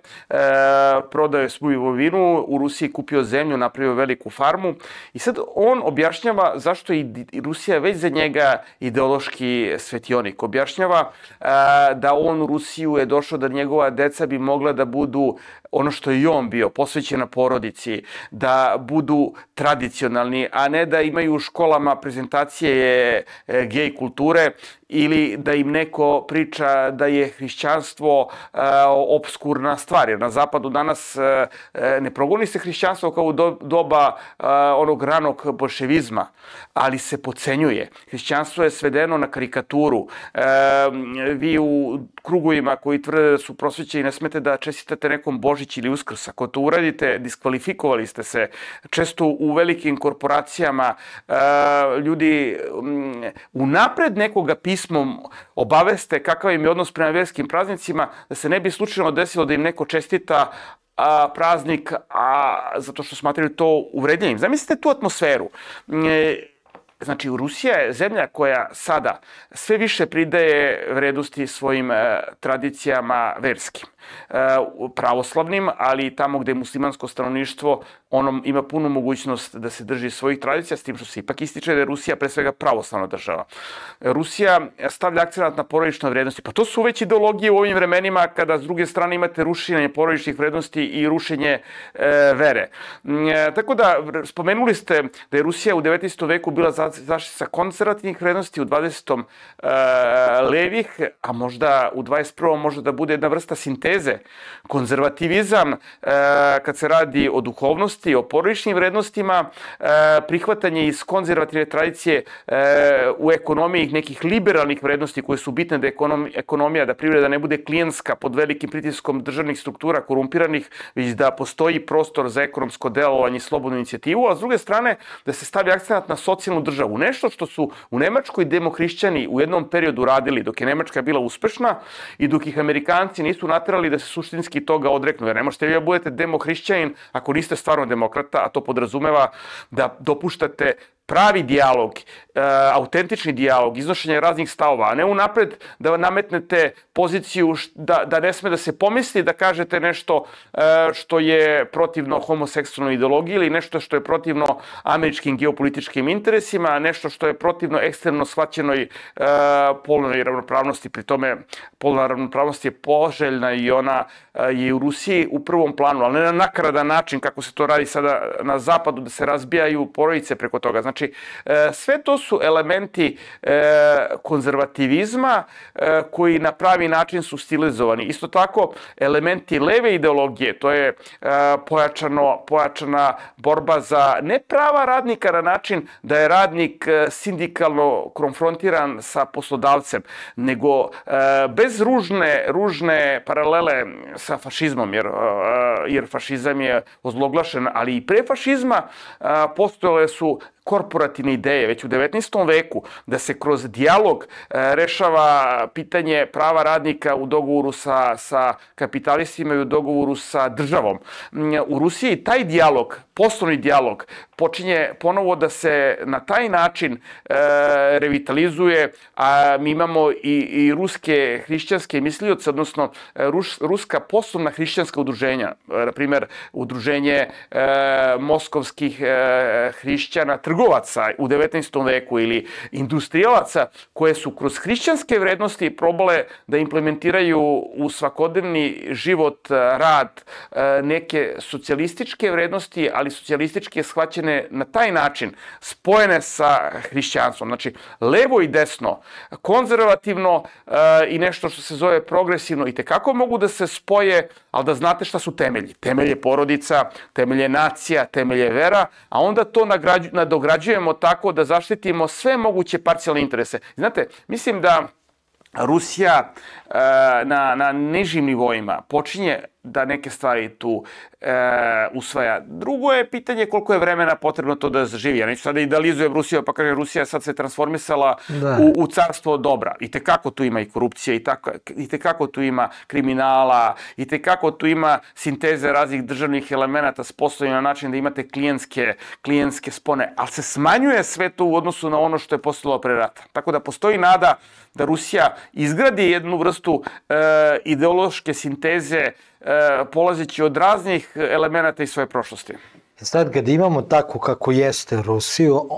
prodao je svoju vovinu, u Rusiji kupio zemlju, napravio veliku farmu i sad on objašnjava zašto je Rusija već za njega ideološki svetionik. Objašnjava da on u Rusiju je došao da njegova deca bi mogla da budu ono što je i on bio, posvećena porodici, da budu tradicionalni, a ne da imaju u školama prezentacije e, e, gej kulture ili da im neko priča da je hrišćanstvo e, obskurna stvar. Jer na zapadu danas e, e ne progoni se hrišćanstvo kao u doba e, onog ranog bolševizma, ali se pocenjuje. Hrišćanstvo je svedeno na karikaturu. E, vi u krugovima koji tvrde da su prosvećeni ne smete da čestitate nekom božanstvu Božić ili Uskrs. Ako to uradite, diskvalifikovali ste se. Često u velikim korporacijama e, ljudi unapred nekoga pismom obaveste kakav im je odnos prema verskim praznicima, da se ne bi slučajno desilo da im neko čestita a, praznik, a, zato što smatraju to uvredljivim. Zamislite tu atmosferu. E, Znači, Rusija je zemlja koja sada sve više pridaje vrednosti svojim e, tradicijama verskim. E, pravoslavnim, ali i tamo gde je muslimansko stanovništvo, ono ima punu mogućnost da se drži svojih tradicija, s tim što se ipak ističe da je Rusija pre svega pravoslavna država. Rusija stavlja akcenat na porodične vrednosti. Pa to su već ideologije u ovim vremenima kada s druge strane imate rušenje porodičnih vrednosti i rušenje e, vere. E, tako da, spomenuli ste da je Rusija u 19. veku bila zaštita konservativnih vrednosti, u 20. E, levih, a možda u 21. možda da bude jedna vrsta sinteza veze. Konzervativizam, e, kad se radi o duhovnosti, o porodičnim vrednostima, e, prihvatanje iz konzervativne tradicije e, u ekonomiji nekih liberalnih vrednosti koje su bitne da ekonom, ekonomija, da privreda ne bude klijenska pod velikim pritiskom državnih struktura korumpiranih, već da postoji prostor za ekonomsko delovanje i slobodnu inicijativu, a s druge strane da se stavi akcent na socijalnu državu. Nešto što su u Nemačkoj demohrišćani u jednom periodu radili dok je Nemačka bila uspešna i dok ih Amerikanci nisu natrali morali da se suštinski toga odreknu, jer ne možete vi da budete demohrišćanin ako niste stvarno demokrata, a to podrazumeva da dopuštate pravi dijalog, e, autentični dijalog, iznošenje raznih stavova, a ne unapred da nametnete poziciju da, da ne sme da se pomisli da kažete nešto e, što je protivno homoseksualnoj ideologiji ili nešto što je protivno američkim geopolitičkim interesima, nešto što je protivno eksterno shvaćenoj e, polnoj ravnopravnosti. Pri tome, polna ravnopravnost je poželjna i ona e, je u Rusiji u prvom planu, ali ne na nakradan način kako se to radi sada na zapadu, da se razbijaju porodice preko toga. Znači, Znači, e, sve to su elementi e, konzervativizma e, koji na pravi način su stilizovani. Isto tako, elementi leve ideologije, to je pojačano, pojačana borba za ne prava radnika na način da je radnik sindikalno konfrontiran sa poslodavcem, nego bez ružne, ružne paralele sa fašizmom, jer, jer fašizam je ozloglašen, ali i pre fašizma postojale su korporativne ideje, već u 19. veku, da se kroz dijalog e, rešava pitanje prava radnika u dogovoru sa, sa kapitalistima i u dogovoru sa državom. Mm, u Rusiji taj dijalog, poslovni dijalog, počinje ponovo da se na taj način e, revitalizuje, a mi imamo i, i ruske hrišćanske mislioce, odnosno e, rus, ruska poslovna hrišćanska udruženja, e, na primer udruženje e, moskovskih e, hrišćana, trgovina trgovaca u 19. veku ili industrijalaca koje su kroz hrišćanske vrednosti probale da implementiraju u svakodnevni život, eh, rad, eh, neke socijalističke vrednosti, ali socijalističke shvaćene na taj način, spojene sa hrišćanstvom. Znači, levo i desno, konzervativno eh, i nešto što se zove progresivno i tekako mogu da se spoje, ali da znate šta su temelji. Temelje porodica, temelje nacija, temelje vera, a onda to nagrađu, nadogradu ograđujemo tako da zaštitimo sve moguće parcijalne interese. Znate, mislim da Rusija eh, na, na nižim nivoima počinje da neke stvari tu e, usvaja. Drugo je pitanje koliko je vremena potrebno to da zaživi. Ja neću sada da idealizujem Rusiju, pa kažem Rusija sad se transformisala da. u, u carstvo dobra. I te kako tu ima i korupcija, i, tako, i te kako tu ima kriminala, i te kako tu ima sinteze raznih državnih elemenata s poslovima na način da imate klijenske, klijenske spone. Ali se smanjuje sve to u odnosu na ono što je postalo pre rata. Tako da postoji nada da Rusija izgradi jednu vrstu e, ideološke sinteze E, polazeći od raznih elemenata iz svoje prošlosti. Sad kad imamo tako kako jeste Rusiju,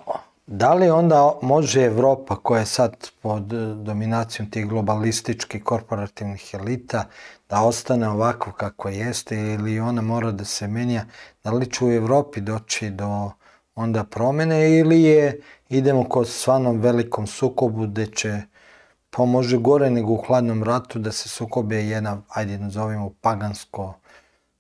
da li onda može Evropa koja je sad pod dominacijom tih globalističkih korporativnih elita da ostane ovako kako jeste ili ona mora da se menja? Da li će u Evropi doći do onda promene ili je idemo kod svanom velikom sukobu gde će uh, pa može gore nego u hladnom ratu da se sukobe jedna, ajde nazovimo pagansko,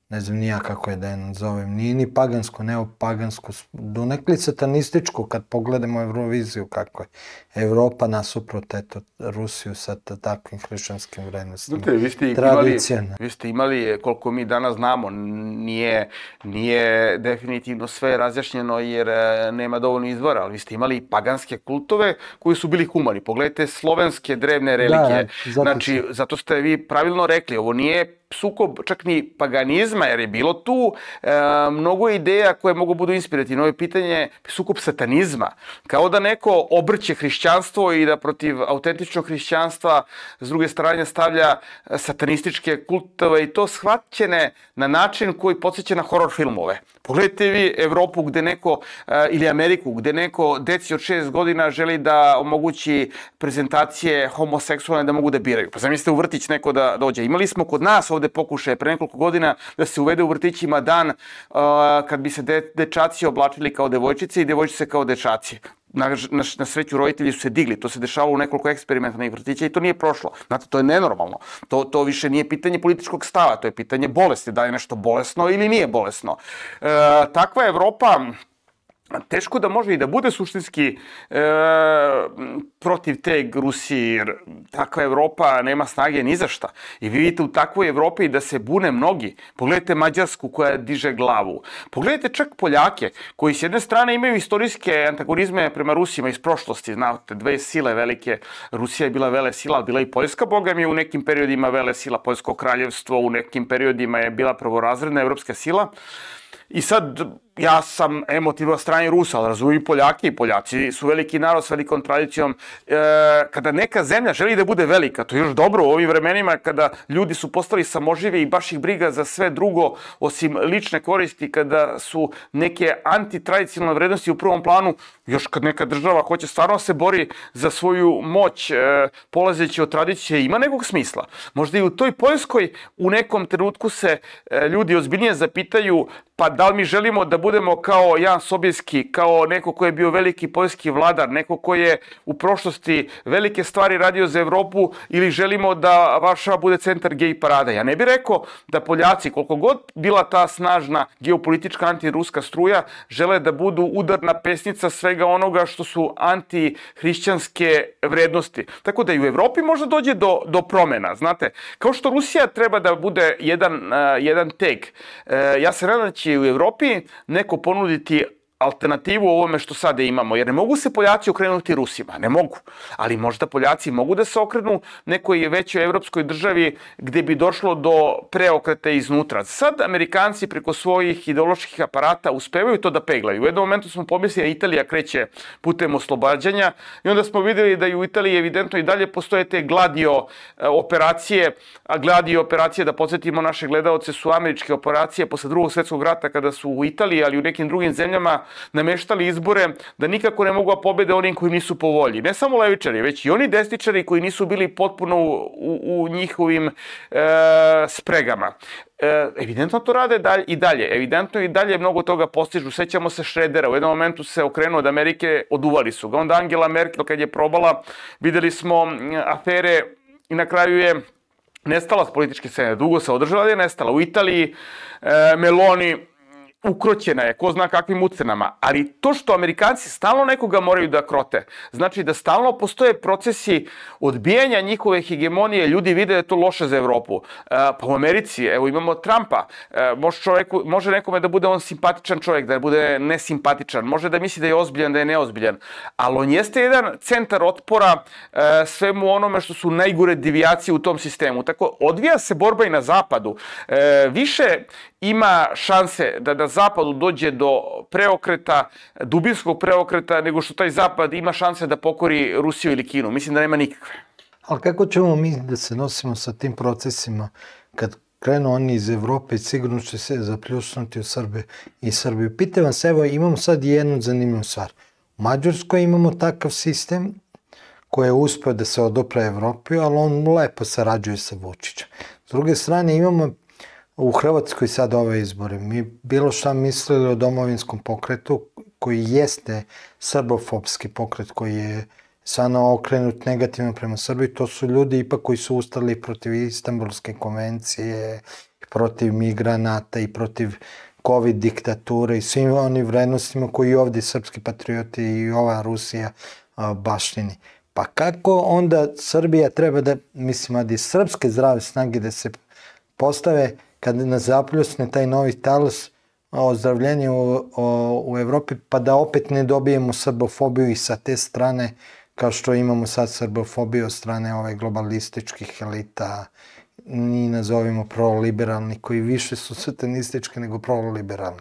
ne znam nija kako je da je nazovem, nije ni pagansko, neo pagansko, donekli satanističko kad pogledamo Euroviziju kako je. Evropa nasuprot eto, Rusiju sa takvim hrišćanskim vrednostima. Znate, vi ste imali, vi ste imali, koliko mi danas znamo, nije, nije definitivno sve razjašnjeno jer e, nema dovoljno izvora, ali vi ste imali paganske kultove koji su bili humani. Pogledajte slovenske drevne da, religije. Da, zato znači, se. zato ste vi pravilno rekli, ovo nije sukob čak ni paganizma, jer je bilo tu e, mnogo ideja koje mogu budu inspirativne. Ovo je pitanje sukob satanizma. Kao da neko obrće hrišćanstvo hrišćanstvo i da protiv autentičnog hrišćanstva s druge strane stavlja e, satanističke kultove i to shvaćene na način koji podsjeća na horor filmove. Pogledajte vi Evropu gde neko, e, ili Ameriku, gde neko deci od 6 godina želi da omogući prezentacije homoseksualne da mogu da biraju. Pa zamislite u vrtić neko da dođe. Imali smo kod nas ovde pokušaje pre nekoliko godina da se uvede u vrtićima dan uh, kad bi se de, dečaci oblačili kao devojčice i devojčice kao dečaci na, na, na sreću roditelji su se digli, to se dešavalo u nekoliko eksperimentalnih vrtića i to nije prošlo. Znate, to je nenormalno. To, to više nije pitanje političkog stava, to je pitanje bolesti, da je nešto bolesno ili nije bolesno. E, takva Evropa teško da može i da bude suštinski e, protiv te Rusije, jer takva Evropa nema snage ni za šta. I vi vidite u takvoj Evropi da se bune mnogi. Pogledajte Mađarsku koja diže glavu. Pogledajte čak Poljake, koji s jedne strane imaju istorijske antagonizme prema Rusima iz prošlosti. Znate, dve sile velike. Rusija je bila vele sila, bila i Poljska, boga mi je u nekim periodima vele sila, Poljsko kraljevstvo, u nekim periodima je bila prvorazredna evropska sila. I sad ja sam emotivno strani Rusa, ali razumiju i Poljaki i Poljaci su veliki narod s velikom tradicijom. E, kada neka zemlja želi da bude velika, to je još dobro u ovim vremenima kada ljudi su postali samoživi i baš ih briga za sve drugo osim lične koristi, kada su neke antitradicionalne vrednosti u prvom planu, još kad neka država hoće stvarno se bori za svoju moć e, polazeći od tradicije, ima nekog smisla. Možda i u toj Poljskoj u nekom trenutku se e, ljudi ozbiljnije zapitaju pa da li mi želimo da bude budemo kao Jan Sobieski, kao neko ko je bio veliki poljski vladar, neko ko je u prošlosti velike stvari radio za Evropu ili želimo da Varšava bude centar gej parada. Ja ne bih rekao da Poljaci, koliko god bila ta snažna geopolitička antiruska struja, žele da budu udarna pesnica svega onoga što su antihrišćanske vrednosti. Tako da i u Evropi možda dođe do, do promena, znate. Kao što Rusija treba da bude jedan, uh, jedan teg. Uh, ja se nadam da će u Evropi ne nekuponu diti alternativu ovome što sada imamo, jer ne mogu se Poljaci okrenuti Rusima, ne mogu. Ali možda Poljaci mogu da se okrenu nekoj većoj evropskoj državi gde bi došlo do preokrete iznutra. Sad Amerikanci preko svojih ideoloških aparata uspevaju to da peglaju. U jednom momentu smo pomislili da Italija kreće putem oslobađanja i onda smo videli da i u Italiji evidentno i dalje postoje te gladio e, operacije, a gladio operacije, da podsjetimo naše gledalce, su američke operacije posle drugog svetskog rata kada su u Italiji, ali u nekim drugim zemljama nameštali izbore da nikako ne mogu da pobede onim koji nisu po volji. Ne samo levičari, već i oni desničari koji nisu bili potpuno u, u, u njihovim e, spregama. E, evidentno to rade dalje, i dalje. Evidentno i dalje mnogo toga postižu. Sećamo se Šredera, u jednom momentu se okrenuo od Amerike, oduvali su ga. Onda Angela Merkel kad je probala, videli smo afere i na kraju je nestala s političke scene. Dugo se održala, je nestala. U Italiji e, Meloni ukroćena je, ko zna kakvim ucenama, ali to što Amerikanci stalno nekoga moraju da krote, znači da stalno postoje procesi odbijanja njihove hegemonije, ljudi vide da je to loše za Evropu. E, pa u Americi, evo imamo Trumpa, e, može, čoveku, može nekome da bude on simpatičan čovek, da bude nesimpatičan, može da misli da je ozbiljan, da je neozbiljan, ali on jeste jedan centar otpora e, svemu onome što su najgore devijacije u tom sistemu. Tako, odvija se borba i na zapadu. Više ima šanse da, da zapadu dođe do preokreta, dubinskog preokreta, nego što taj zapad ima šanse da pokori Rusiju ili Kinu. Mislim da nema nikakve. Ali kako ćemo mi da se nosimo sa tim procesima kad krenu oni iz Evrope i sigurno će se zapljusnuti u Srbe i Srbiju. Pite se, evo, imamo sad jednu zanimljivu stvar. U Mađarskoj imamo takav sistem koji je uspeo da se odopre Evropi, ali on lepo sarađuje sa Vučićem. S druge strane, imamo u Hrvatskoj sad ove izbore. Mi bilo šta mislili o domovinskom pokretu koji jeste srbofobski pokret koji je sano okrenut negativno prema Srbiji, to su ljudi ipak koji su ustali protiv Istanbulske konvencije, protiv migranata i protiv covid diktature i svim onim vrednostima koji ovde srpski patrioti i ova Rusija baštini. Pa kako onda Srbija treba da, mislim, da srpske zdrave snage da se postave kad nas zapljusne taj novi talas ozdravljenje u, o, u Evropi, pa da opet ne dobijemo srbofobiju i sa te strane, kao što imamo sad srbofobiju od strane ove globalističkih elita, ni nazovimo proliberalni, koji više su satanistički nego proliberalni.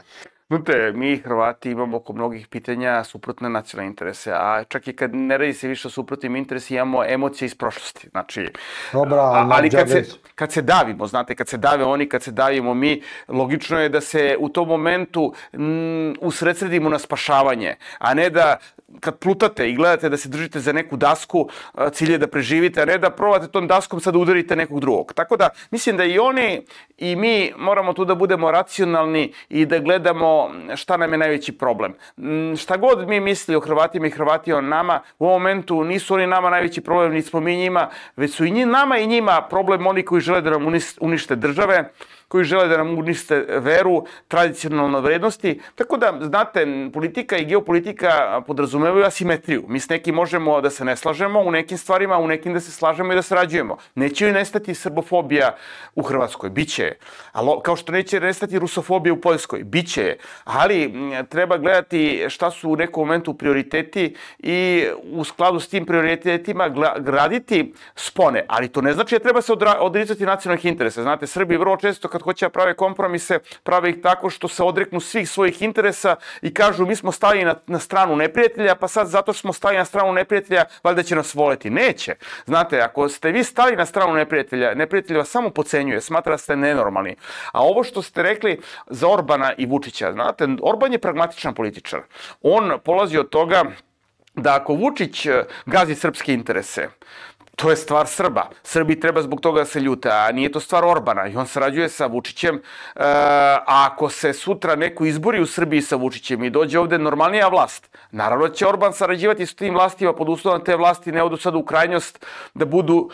Znate, mi Hrvati imamo oko mnogih pitanja suprotne nacionalne interese, a čak i kad ne radi se više o suprotnim interesima, imamo emocije iz prošlosti. Znači, Dobra, a, ali kad se, kad se davimo, znate, kad se dave oni, kad se davimo mi, logično je da se u tom momentu m, mm, usredsredimo na spašavanje, a ne da kad plutate i gledate da se držite za neku dasku, cilj je da preživite, a ne da probate tom daskom sad da udarite nekog drugog. Tako da, mislim da i oni i mi moramo tu da budemo racionalni i da gledamo šta nam je najveći problem. Mm, šta god mi misli o Hrvatima i Hrvati o nama, u ovom momentu nisu oni nama najveći problem, nismo mi njima, već su i nama i njima problem oni koji žele da nam unište države, koji žele da nam unište veru, tradicionalne vrednosti. Tako da, znate, politika i geopolitika podrazumevaju asimetriju. Mi s nekim možemo da se ne slažemo, u nekim stvarima, u nekim da se slažemo i da srađujemo. Neće joj nestati srbofobija u Hrvatskoj, biće je. Ali, kao što neće nestati rusofobija u Poljskoj, biće je. Ali treba gledati šta su u nekom momentu prioriteti i u skladu s tim prioritetima graditi spone. Ali to ne znači da treba se odricati nacionalnih interesa. Znate, Srbi vrlo često kad hoće da prave kompromise, prave ih tako što se odreknu svih svojih interesa i kažu mi smo stali na, na stranu neprijatelja, pa sad zato što smo stali na stranu neprijatelja, valjda će nas voleti. Neće. Znate, ako ste vi stali na stranu neprijatelja, neprijatelj vas samo pocenjuje, smatra ste nenormalni. A ovo što ste rekli za Orbana i Vučića, znate, Orban je pragmatičan političar. On polazi od toga da ako Vučić eh, gazi srpske interese, to je stvar Srba. Srbi treba zbog toga da se ljute, a nije to stvar Orbana. I on sarađuje sa Vučićem. E, a ako se sutra neko izbori u Srbiji sa Vučićem i dođe ovde normalnija vlast, naravno da će Orban sarađivati s tim vlastima pod uslovom da te vlasti ne odu sad u krajnjost da budu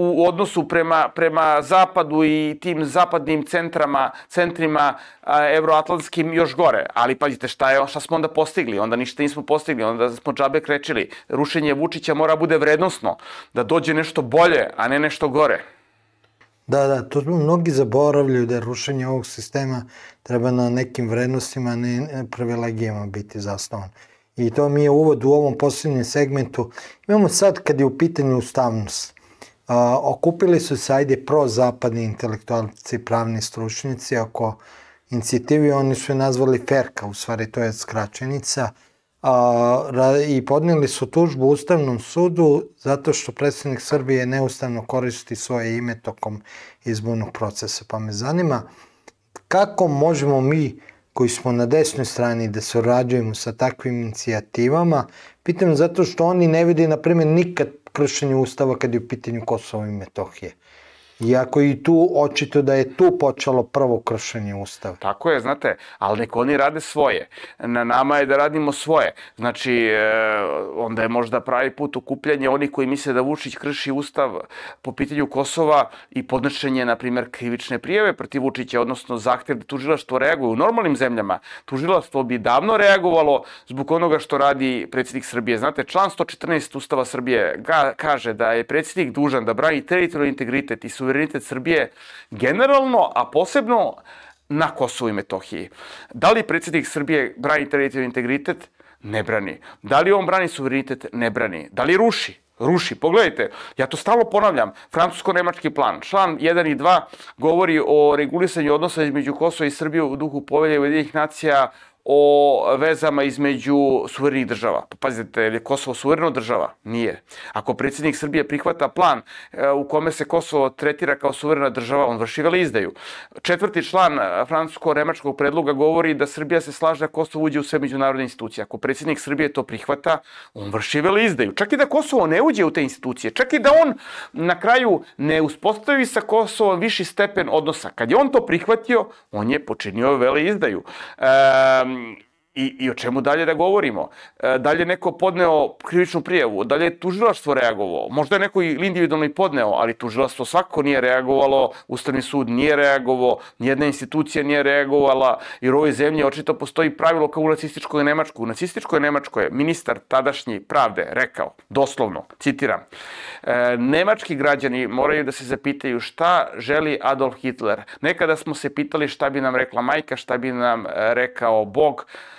u odnosu prema, prema zapadu i tim zapadnim centrama, centrima a, evroatlantskim još gore. Ali pazite, šta, je, šta smo onda postigli? Onda ništa nismo postigli, onda smo džabe krećili. Rušenje Vučića mora bude vrednostno, da dođe nešto bolje, a ne nešto gore. Da, da, to smo mnogi zaboravljaju da rušenje ovog sistema treba na nekim vrednostima, ne privilegijama biti zasnovan. I to mi je uvod u ovom posljednjem segmentu. Imamo sad kad je u pitanju ustavnost A, okupili su se, ajde, prozapadni intelektualci, pravni stručnici oko inicijativi, oni su je nazvali FERKA, u stvari to je skraćenica, a, i podnijeli su tužbu Ustavnom sudu zato što predsjednik Srbije neustavno koristi svoje ime tokom izbornog procesa. Pa me zanima kako možemo mi koji smo na desnoj strani da se sa takvim inicijativama, pitam zato što oni ne vide, na primjer, nikad kršenju Ustava kad je u pitanju Kosova i Metohije. Iako i tu očito da je tu počelo prvo kršenje ustava. Tako je, znate, ali nek oni rade svoje. Na nama je da radimo svoje. Znači, e, onda je možda pravi put ukupljanje oni koji misle da Vučić krši ustav po pitanju Kosova i podnošenje, na primer, krivične prijeve protiv Vučića, odnosno zahtev da tužilaštvo reaguje. U normalnim zemljama tužilaštvo bi davno reagovalo zbog onoga što radi predsednik Srbije. Znate, član 114 Ustava Srbije kaže da je predsednik dužan da brani teritorijalni integritet i suverenitet suverenitet Srbije generalno, a posebno na Kosovu i Metohiji. Da li predsednik Srbije brani teritorijalni integritet? Ne brani. Da li on brani suverenitet? Ne brani. Da li ruši? ruši. Pogledajte, ja to stalno ponavljam, francusko-nemački plan, član 1 i 2 govori o regulisanju odnosa između Kosova i Srbije u duhu povelje Ujedinjenih nacija o vezama između suverenih država. Pa pazite, je Kosovo suverena država? Nije. Ako predsjednik Srbije prihvata plan e, u kome se Kosovo tretira kao suverena država, on vrši vele izdaju. Četvrti član e, francusko-remačkog predloga govori da Srbija se slaže da Kosovo uđe u sve međunarodne institucije. Ako predsjednik Srbije to prihvata, on vrši vele izdaju. Čak i da Kosovo ne uđe u te institucije, čak i da on na kraju ne uspostavi sa Kosovom viši stepen odnosa. Kad je on to prihvatio, on je počinio vele izdaju. Um, um, I, I o čemu dalje da govorimo? E, da li je neko podneo krivičnu prijavu? Da li je tužilaštvo reagovao? Možda je neko individualno i podneo, ali tužilaštvo svako nije reagovalo, Ustavni sud nije reagovao, nijedna institucija nije reagovala, jer u ovoj zemlji očito postoji pravilo kao u nacističkoj Nemačkoj. U nacističkoj Nemačkoj je ministar tadašnji pravde rekao, doslovno, citiram, e, nemački građani moraju da se zapitaju šta želi Adolf Hitler. Nekada smo se pitali šta bi nam rekla majka, šta bi nam e, rekao Bog,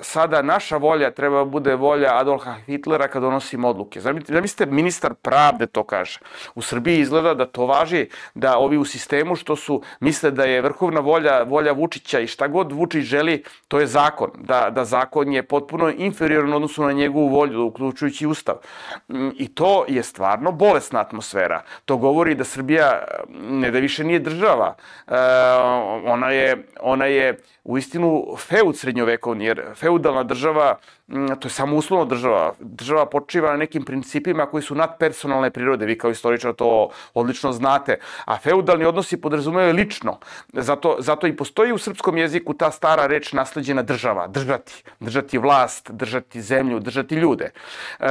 sada naša volja treba da bude volja Adolfa Hitlera kad donosimo odluke. Zamislite, ministar pravde to kaže. U Srbiji izgleda da to važi, da ovi u sistemu što su, misle da je vrhovna volja, volja Vučića i šta god Vučić želi, to je zakon. Da, da zakon je potpuno inferioran u odnosu na njegovu volju, uključujući ustav. Mm, I to je stvarno bolesna atmosfera. To govori da Srbija mm, ne da više nije država. E, ona je, ona je u istinu feud srednjovekovni, jer feudalna država Mm, to je samo uslovno država. Država počiva na nekim principima koji su nadpersonalne prirode, vi kao istoričar to odlično znate, a feudalni odnosi podrazumevaju lično. Zato, zato i postoji u srpskom jeziku ta stara reč nasleđena država, držati, držati vlast, držati zemlju, držati ljude. E,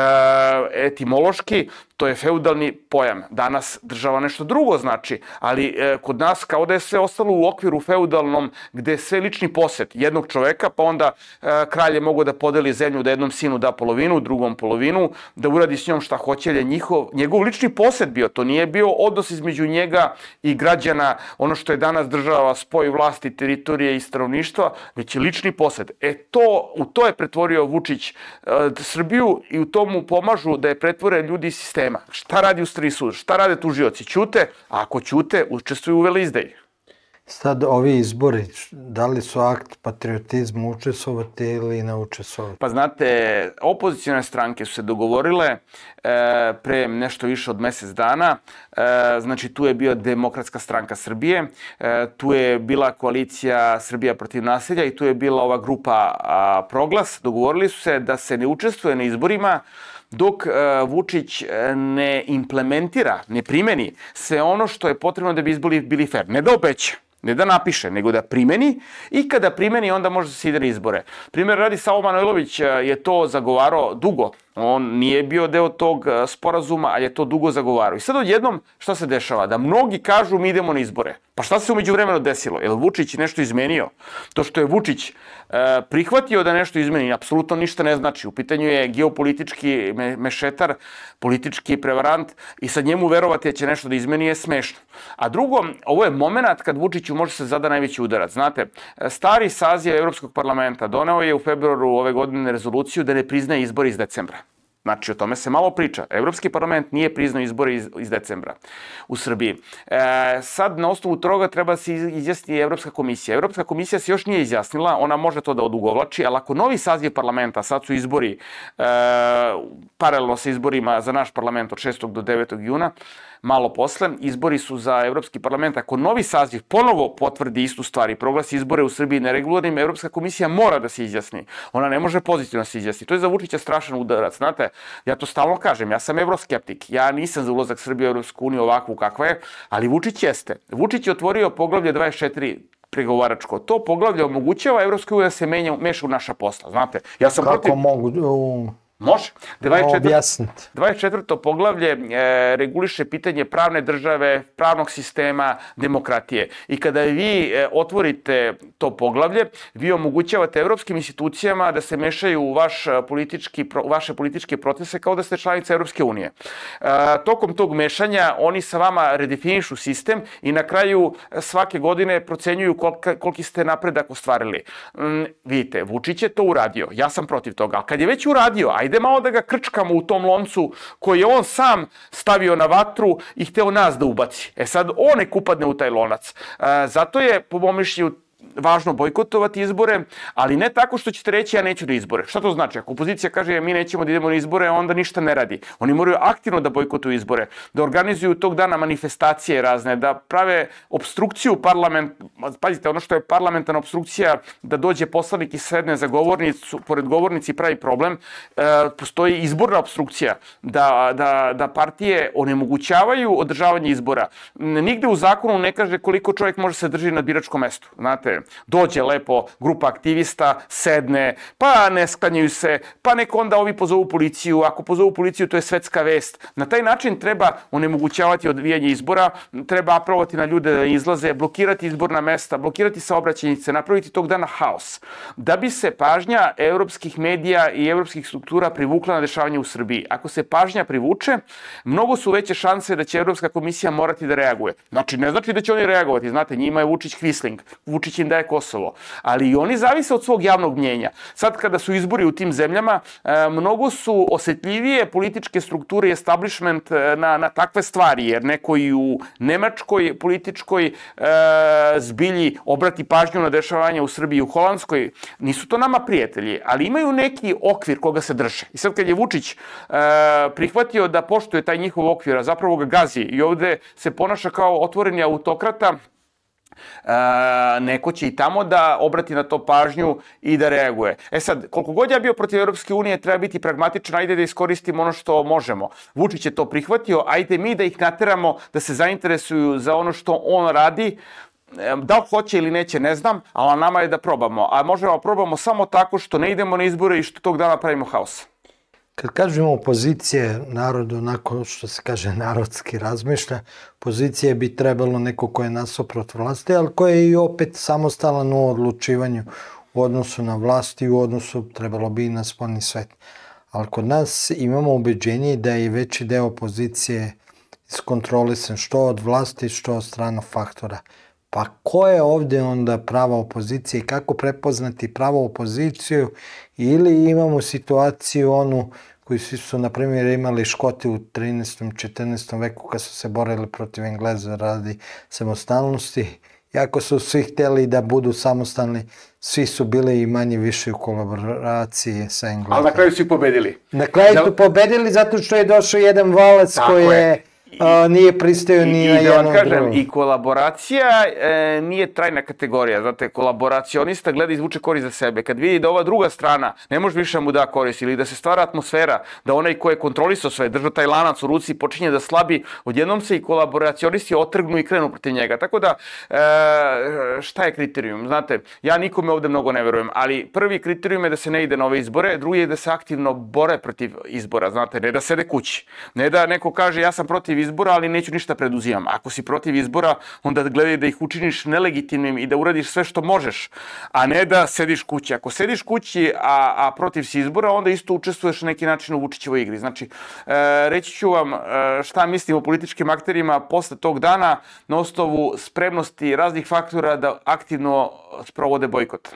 etimološki, to je feudalni pojam. Danas država nešto drugo znači, ali e, kod nas kao da je sve ostalo u okviru feudalnom gde je sve lični posjet jednog čoveka, pa onda e, kralje mogu da podeli zemlju zemlju, da jednom sinu da polovinu, drugom polovinu, da uradi s njom šta hoće, jer je njihov, njegov lični posed bio, to nije bio odnos između njega i građana, ono što je danas država spoj vlasti, teritorije i stanovništva, već je lični posed. E to, u to je pretvorio Vučić e, Srbiju i u tomu pomažu da je pretvore ljudi iz sistema. Šta radi u sud? Šta rade tužioci? Ćute, a ako ćute, učestvuju u velikoj Sad ovi izbori, da li su akt patriotizma učesovati ili ne učesovati? Pa znate, opozicijone stranke su se dogovorile e, pre nešto više od mesec dana. E, znači, tu je bio Demokratska stranka Srbije, e, tu je bila koalicija Srbija protiv nasilja i tu je bila ova grupa a, Proglas. Dogovorili su se da se ne učestvuje na izborima dok e, Vučić ne implementira, ne primeni sve ono što je potrebno da bi izbori bili fair. Ne da obeća, Ne da napiše, nego da primeni i kada primeni onda može da se ide na izbore. Primer radi Savo Manojlović eh, je to zagovarao dugo On nije bio deo tog e, sporazuma, ali je to dugo zagovarao. I sad odjednom šta se dešava? Da mnogi kažu mi idemo na izbore. Pa šta se umeđu vremenu desilo? Je li Vučić nešto izmenio? To što je Vučić uh, prihvatio da nešto izmeni, apsolutno ništa ne znači. U pitanju je geopolitički me, mešetar, politički prevarant i sad njemu verovati da će nešto da izmeni je smešno. A drugo, ovo je moment kad Vučiću može se zada najveći udarac. Znate, e, stari saziv Evropskog parlamenta doneo je u februaru ove godine rezoluciju da ne priznaje izbor iz decembra. Znači, o tome se malo priča. Evropski parlament nije priznao izbore iz, iz decembra u Srbiji. E, sad, na osnovu toga treba se izjasniti Evropska komisija. Evropska komisija se još nije izjasnila, ona može to da odugovlači, ali ako novi saziv parlamenta, sad su izbori, e, paralelno sa izborima za naš parlament od 6. do 9. juna, malo posle, izbori su za Evropski parlament. Ako novi saziv ponovo potvrdi istu stvar i proglasi izbore u Srbiji neregularnim, Evropska komisija mora da se izjasni. Ona ne može pozitivno da se izjasni. To je za Vučića strašan udarac. Znate, ja to stalno kažem, ja sam evroskeptik. Ja nisam za ulazak Srbije u Evropsku uniju ovakvu kakva je, ali Vučić jeste. Vučić je otvorio poglavlje 24 pregovaračko. To poglavlje omogućava Evropskoj uniji da se menja, meša u naša posla, znate. Ja sam Kako protiv... mogu... Može. 24. 24. poglavlje e, reguliše pitanje pravne države, pravnog sistema, demokratije. I kada vi e, otvorite to poglavlje, vi omogućavate evropskim institucijama da se mešaju u vaš e, politički, pro, vaše političke procese kao da ste članica Evropske unije. E, tokom tog mešanja oni sa vama redefinišu sistem i na kraju e, svake godine procenjuju kolika, koliki ste napredak ostvarili. Mm, vidite, Vučić je to uradio, ja sam protiv toga, A kad je već uradio, ajde Ajde malo da ga krčkamo u tom loncu koji je on sam stavio na vatru i hteo nas da ubaci. E sad, on nek upadne u taj lonac. E, zato je, po mom mišlju, važno bojkotovati izbore, ali ne tako što ćete reći ja neću na izbore. Šta to znači? Ako opozicija kaže ja, mi nećemo da idemo na izbore, onda ništa ne radi. Oni moraju aktivno da bojkotuju izbore, da organizuju tog dana manifestacije razne, da prave obstrukciju parlament, pazite, ono što je parlamentarna obstrukcija, da dođe poslanik i sedne za govornicu, pored govornici pravi problem, e, postoji izborna obstrukcija, da, da, da partije onemogućavaju održavanje izbora. Nigde u zakonu ne kaže koliko čovjek može se drži na biračkom mestu, znate, pokušaje. Dođe lepo grupa aktivista, sedne, pa ne sklanjaju se, pa nek onda ovi pozovu policiju, ako pozovu policiju to je svetska vest. Na taj način treba onemogućavati odvijanje izbora, treba aprovati na ljude da izlaze, blokirati izborna mesta, blokirati saobraćenice, napraviti tog dana haos. Da bi se pažnja evropskih medija i evropskih struktura privukla na dešavanje u Srbiji. Ako se pažnja privuče, mnogo su veće šanse da će Evropska komisija morati da reaguje. Znači, ne znači da će oni reagovati. Znate, njima je Vučić Kvisling. Vučić je im daje Kosovo. Ali i oni zavise od svog javnog mnjenja. Sad kada su izbori u tim zemljama, e, mnogo su osetljivije političke strukture i establishment e, na, na takve stvari, jer neko i u nemačkoj političkoj e, zbilji obrati pažnju na dešavanja u Srbiji i u Holandskoj. Nisu to nama prijatelji, ali imaju neki okvir koga se drže. I sad kad je Vučić e, prihvatio da poštuje taj njihov okvir, a zapravo ga gazi i ovde se ponaša kao otvoreni autokrata, E, neko će i tamo da obrati na to pažnju i da reaguje. E sad, koliko god ja bio protiv Europske unije, treba biti pragmatičan, ajde da iskoristimo ono što možemo. Vučić je to prihvatio, ajde mi da ih nateramo da se zainteresuju za ono što on radi, e, da li hoće ili neće, ne znam, ali nama je da probamo. A možemo da probamo samo tako što ne idemo na izbore i što tog dana pravimo haos. Kad kažemo opozicije, narod onako što se kaže <laughs> narodski razmišlja, pozicije bi trebalo neko ko je nasoprot vlasti, ali ko je i opet samostalan u odlučivanju u odnosu na vlast i u odnosu trebalo bi i na spolni svet. Ali kod nas imamo ubeđenje da je veći deo opozicije iskontrolisan što od vlasti, što od stranog faktora. Pa ko je ovde onda prava opozicija i kako prepoznati pravu opoziciju ili imamo situaciju onu koji svi su, na primjer, imali Škoti u 13. 14. veku kad su se borili protiv Engleza radi samostalnosti. Iako su svi hteli da budu samostalni, svi su bili i manje više u kolaboraciji sa Engleza. Ali na kraju su ih pobedili. Na kraju su da... pobedili zato što je došao jedan valac Tako koji je, je A, nije pristaju ni na jednu da kažem, drugu. i kolaboracija e, nije trajna kategorija. Znate, kolaboracionista gleda izvuče korist za sebe. Kad vidi da ova druga strana ne može više da mu da korist ili da se stvara atmosfera, da onaj ko je kontrolisao sve, drža taj lanac u ruci, počinje da slabi, odjednom se i kolaboracionisti otrgnu i krenu protiv njega. Tako da, e, šta je kriterijum? Znate, ja nikome ovde mnogo ne verujem, ali prvi kriterijum je da se ne ide na ove izbore, drugi je da se aktivno bore protiv izbora, znate, ne da sede kući. Ne da neko kaže ja sam protiv izbora, ali neću ništa preduzimam. Ako si protiv izbora, onda gledaj da ih učiniš nelegitimnim i da uradiš sve što možeš, a ne da sediš kući. Ako sediš kući, a, a protiv si izbora, onda isto učestvuješ na neki način u Vučićevoj igri. Znači, e, reći ću vam e, šta mislim o političkim akterima posle tog dana na osnovu spremnosti raznih faktora da aktivno sprovode bojkot.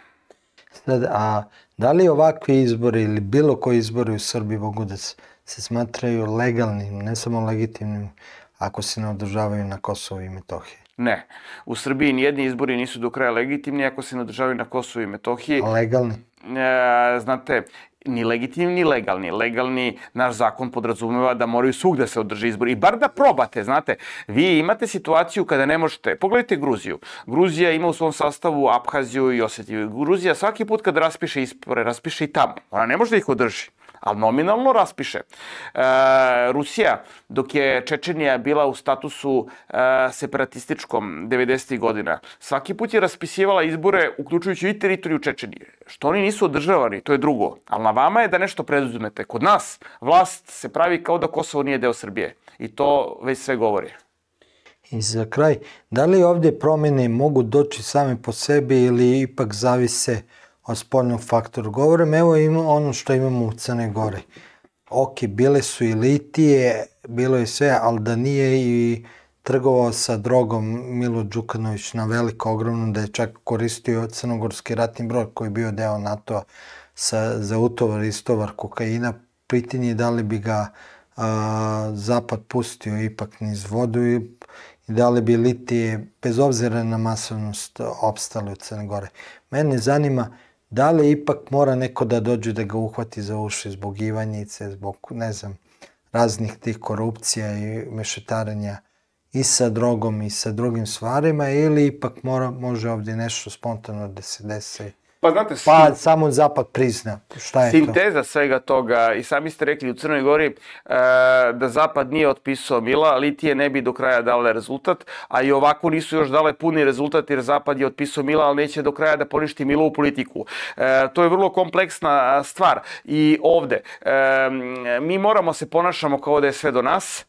Sad, a da li ovakvi izbori ili bilo koji izbori u Srbiji mogu da se se smatraju legalnim, ne samo legitimnim, ako se ne održavaju na Kosovo i Metohiji. Ne. U Srbiji nijedni izbori nisu do kraja legitimni ako se ne održavaju na Kosovo i Metohiji. Legalni? E, znate, ni legitimni, ni legalni. Legalni, naš zakon podrazumeva da moraju svugde se održi izbori. I bar da probate, znate, vi imate situaciju kada ne možete. Pogledajte Gruziju. Gruzija ima u svom sastavu Abhaziju i Osetiju. Gruzija svaki put kad raspiše izbore, raspiše i tamo. Ona ne može da ih održi ali nominalno raspiše. E, Rusija, dok je Čečenija bila u statusu e, separatističkom 90. godina, svaki put je raspisivala izbore, uključujući i teritoriju Čečenije. Što oni nisu održavani, to je drugo. Ali na vama je da nešto preduzmete. Kod nas vlast se pravi kao da Kosovo nije deo Srbije. I to već sve govori. I za kraj, da li ovde promene mogu doći same po sebi ili ipak zavise od o spoljnom faktoru govorim, evo ima ono što imamo u Crne Gore. Ok, bile su i litije, bilo je sve, ali da nije i trgovao sa drogom Milo Đukanović na veliko ogromno, da je čak koristio crnogorski ratni brod koji je bio deo NATO-a za utovar i istovar kokaina, pitanje je da li bi ga a, zapad pustio ipak niz vodu i, i da li bi litije, bez obzira na masovnost, opstale u Crne Gore. Mene zanima Da li ipak mora neko da dođe da ga uhvati za uši zbog Ivanjice, zbog, ne znam, raznih tih korupcija i mešetaranja i sa drogom i sa drugim stvarima ili ipak mora, može ovdje nešto spontano da se desi? Pa znate... Pa samo zapad prizna. Šta je sinteza to? svega toga. I sami ste rekli u Crnoj Gori e, da zapad nije otpisao Mila, Litije ne bi do kraja dale rezultat, a i ovako nisu još dale puni rezultat jer zapad je otpisao Mila, ali neće do kraja da poništi Milo u politiku. E, to je vrlo kompleksna stvar. I ovde, e, mi moramo se ponašamo kao da je sve do nas,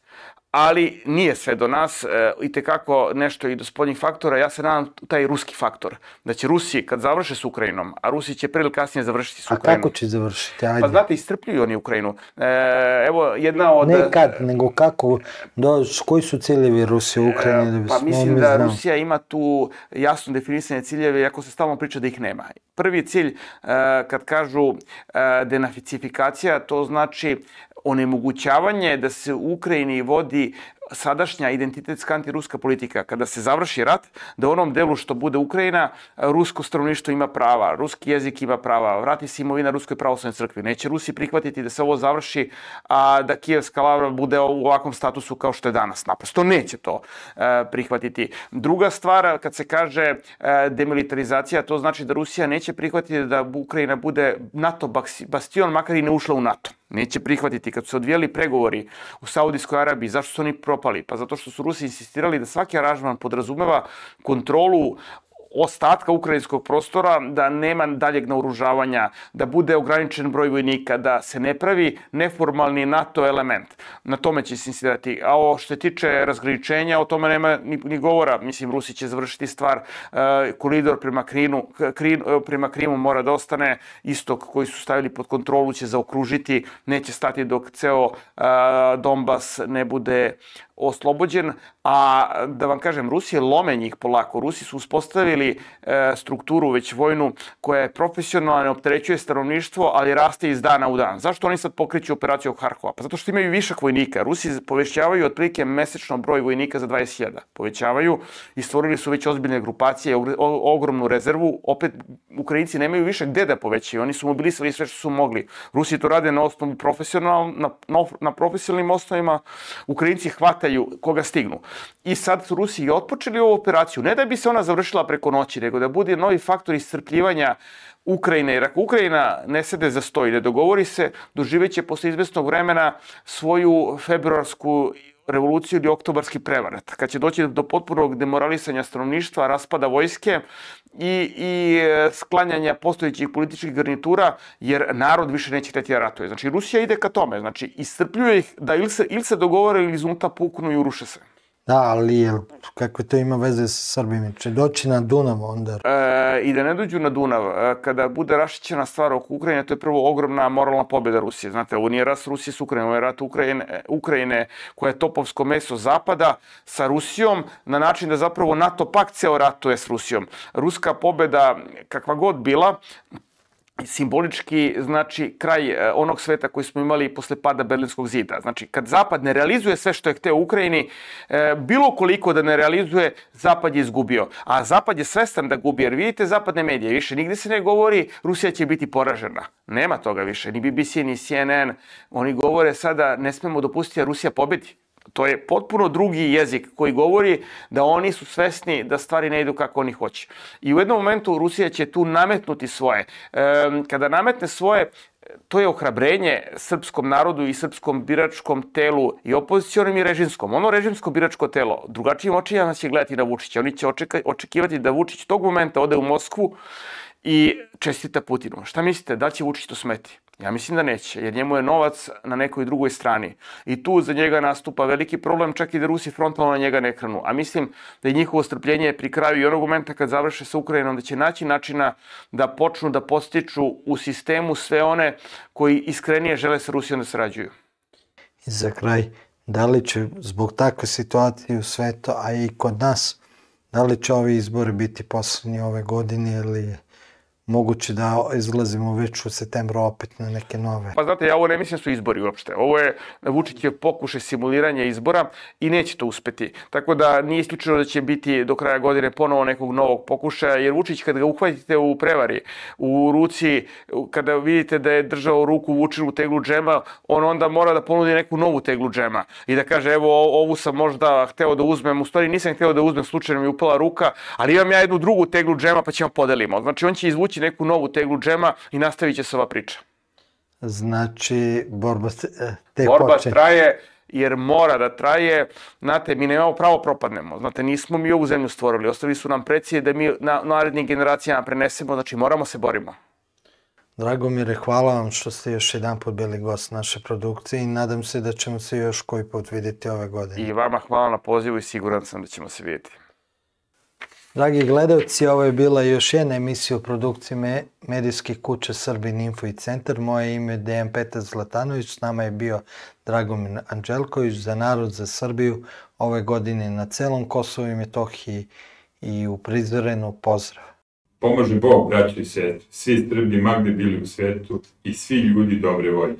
ali nije sve do nas, e, i kako nešto i do spoljnih faktora, ja se nadam taj ruski faktor, da će Rusi kad završe s Ukrajinom, a Rusi će pre ili kasnije završiti s Ukrajinom. A kako će završiti? Pa Ajde. Pa znate, istrpljuju oni Ukrajinu. E, evo, jedna od... Ne kad, nego kako, do, koji su ciljevi Rusije u e, Ukrajini? Da pa mislim da znam. Rusija ima tu jasno definisane ciljeve, iako se stalno priča da ih nema. Prvi cilj, e, kad kažu e, to znači onemogućavanje da se u Ukrajini vodi sadašnja identitetska antiruska politika, kada se završi rat, da u onom delu što bude Ukrajina, rusko stanovništvo ima prava, ruski jezik ima prava, vrati se imovina Ruskoj pravoslavnoj crkvi. Neće Rusi prihvatiti da se ovo završi, a da Kijevska lavra bude u ovakvom statusu kao što je danas. Naprosto neće to e, prihvatiti. Druga stvar, kad se kaže e, demilitarizacija, to znači da Rusija neće prihvatiti da Ukrajina bude NATO bastion, makar i ne ušla u NATO neće prihvatiti. Kad su se odvijeli pregovori u Saudijskoj Arabiji, zašto su oni propali? Pa zato što su Rusi insistirali da svaki aranžman podrazumeva kontrolu ostatka ukrajinskog prostora, da nema daljeg naoružavanja, da bude ograničen broj vojnika, da se ne pravi neformalni NATO element. Na tome će se insistirati. A o što se tiče razgraničenja, o tome nema ni, ni govora. Mislim, Rusi će završiti stvar. E, koridor prema, Krinu, Krin, e, prema Krimu mora da ostane. Istok koji su stavili pod kontrolu će zaokružiti, neće stati dok ceo e, Donbas ne bude oslobođen. A da vam kažem, Rusije lome njih polako. Rusi su uspostavili ili e, strukturu, već vojnu koja je profesionalna, ne opterećuje stanovništvo, ali raste iz dana u dan. Zašto oni sad pokriću operaciju Harkova? Pa zato što imaju višak vojnika. Rusi povećavaju otprilike mesečno broj vojnika za 20.000. Povećavaju i stvorili su već ozbiljne grupacije, ogromnu rezervu. Opet, Ukrajinci nemaju više gde da povećaju. Oni su mobilisali sve što su mogli. Rusi to rade na osnovu profesional, na, na, na profesionalnim osnovima. Ukrajinci hvataju koga stignu. I sad su Rusi otpočeli ovu operaciju, ne da bi se ona završila preko noći, nego da bude novi faktor iscrpljivanja Ukrajine, jer ako Ukrajina ne sede za sto i ne dogovori se, doživeće posle izvesnog vremena svoju februarsku revoluciju ili oktobarski prevarat, kad će doći do potpunog demoralisanja stanovništva, raspada vojske i, i e, sklanjanja postojećih političkih garnitura, jer narod više neće hteti da ratuje. Znači, Rusija ide ka tome, znači, iscrpljuje ih da ili se, ili se dogovore ili iznuta puknu i uruše se. Da, ali jel, kako to ima veze sa Srbima? Če doći na Dunav onda? E, I da ne dođu na Dunav, e, kada bude rašićena stvar oko Ukrajine, to je prvo ogromna moralna pobjeda Rusije. Znate, ovo nije rast Rusije s Ukrajine, ovo je rat Ukrajine, Ukrajine koja je topovsko meso Zapada sa Rusijom na način da zapravo NATO pak ceo ratuje s Rusijom. Ruska pobjeda, kakva god bila, simbolički znači kraj e, onog sveta koji smo imali posle pada Berlinskog zida. Znači kad Zapad ne realizuje sve što je hteo u Ukrajini, e, bilo koliko da ne realizuje, Zapad je izgubio. A Zapad je svestan da gubi, jer vidite zapadne medije, više nigde se ne govori Rusija će biti poražena. Nema toga više, ni BBC, ni CNN. Oni govore sada ne smemo dopustiti da Rusija pobedi. To je potpuno drugi jezik koji govori da oni su svesni da stvari ne idu kako oni hoće. I u jednom momentu Rusija će tu nametnuti svoje. E, kada nametne svoje, to je ohrabrenje srpskom narodu i srpskom biračkom telu i opozicionim i režimskom. Ono režimsko biračko telo drugačijim očinjama će gledati na Vučića. Oni će očeka, očekivati da Vučić tog momenta ode u Moskvu i čestita Putinu. Šta mislite, da će Vučić to smeti? Ja mislim da neće, jer njemu je novac na nekoj drugoj strani. I tu za njega nastupa veliki problem, čak i da Rusi frontalno na njega ne krenu. A mislim da je njihovo strpljenje pri kraju i onog momenta kad završe sa Ukrajinom, da će naći načina da počnu da postiču u sistemu sve one koji iskrenije žele sa Rusijom da sarađuju. I za kraj, da li će zbog takve situacije u svetu, a i kod nas, da li će ovi izbori biti poslednji ove godine ili moguće da izlazimo već u septembru opet na neke nove. Pa znate, ja ovo ne mislim da su izbori uopšte. Ovo je Vučić je pokušaj simuliranja izbora i neće to uspeti. Tako da nije isključeno da će biti do kraja godine ponovo nekog novog pokušaja, jer Vučić kad ga uhvatite u prevari, u ruci, kada vidite da je držao ruku u teglu džema, on onda mora da ponudi neku novu teglu džema i da kaže evo ovu sam možda hteo da uzmem, u stvari nisam hteo da uzmem, slučajno mi upala ruka, ali imam ja jednu drugu teglu džema pa ćemo podelimo. Znači on će izvući doneći neku novu teglu džema i nastavit će se ova priča. Znači, borba eh, te Borba počet. traje, jer mora da traje. Znate, mi nemamo pravo propadnemo. Znate, nismo mi ovu zemlju stvorili. Ostavi su nam precije da mi na narednim generacijama prenesemo. Znači, moramo se borimo. Dragomire, hvala vam što ste još jedan put bili gost naše produkcije i nadam se da ćemo se još koji put vidjeti ove godine. I vama hvala na pozivu i siguran sam da ćemo se vidjeti. Dragi gledalci, ovo je bila još jedna emisija o produkciji me, medijske kuće Srbin Info i Centar. Moje ime je Dejan Petar Zlatanović, s nama je bio Dragomin Anđelković za narod za Srbiju ove godine na celom Kosovu i Metohiji i u prizorenu pozdrav. Pomože Bog, braćo i sestre, svi Srbi magde bili u svetu i svi ljudi dobre volje.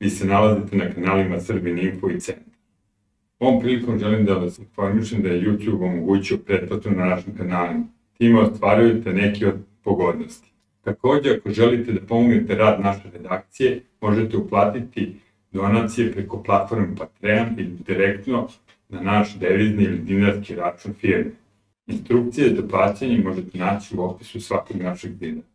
Vi se nalazite na kanalima Srbin Info i Centar. Ovom prilikom želim da vas informišem da je YouTube omogućio pretplatu na našim kanalima. Time ostvarujete neke od pogodnosti. Takođe, ako želite da pomognete rad naše redakcije, možete uplatiti donacije preko platforme Patreon ili direktno na naš devizni ili dinarski račun firme. Instrukcije za plaćanje možete naći u opisu svakog našeg videa.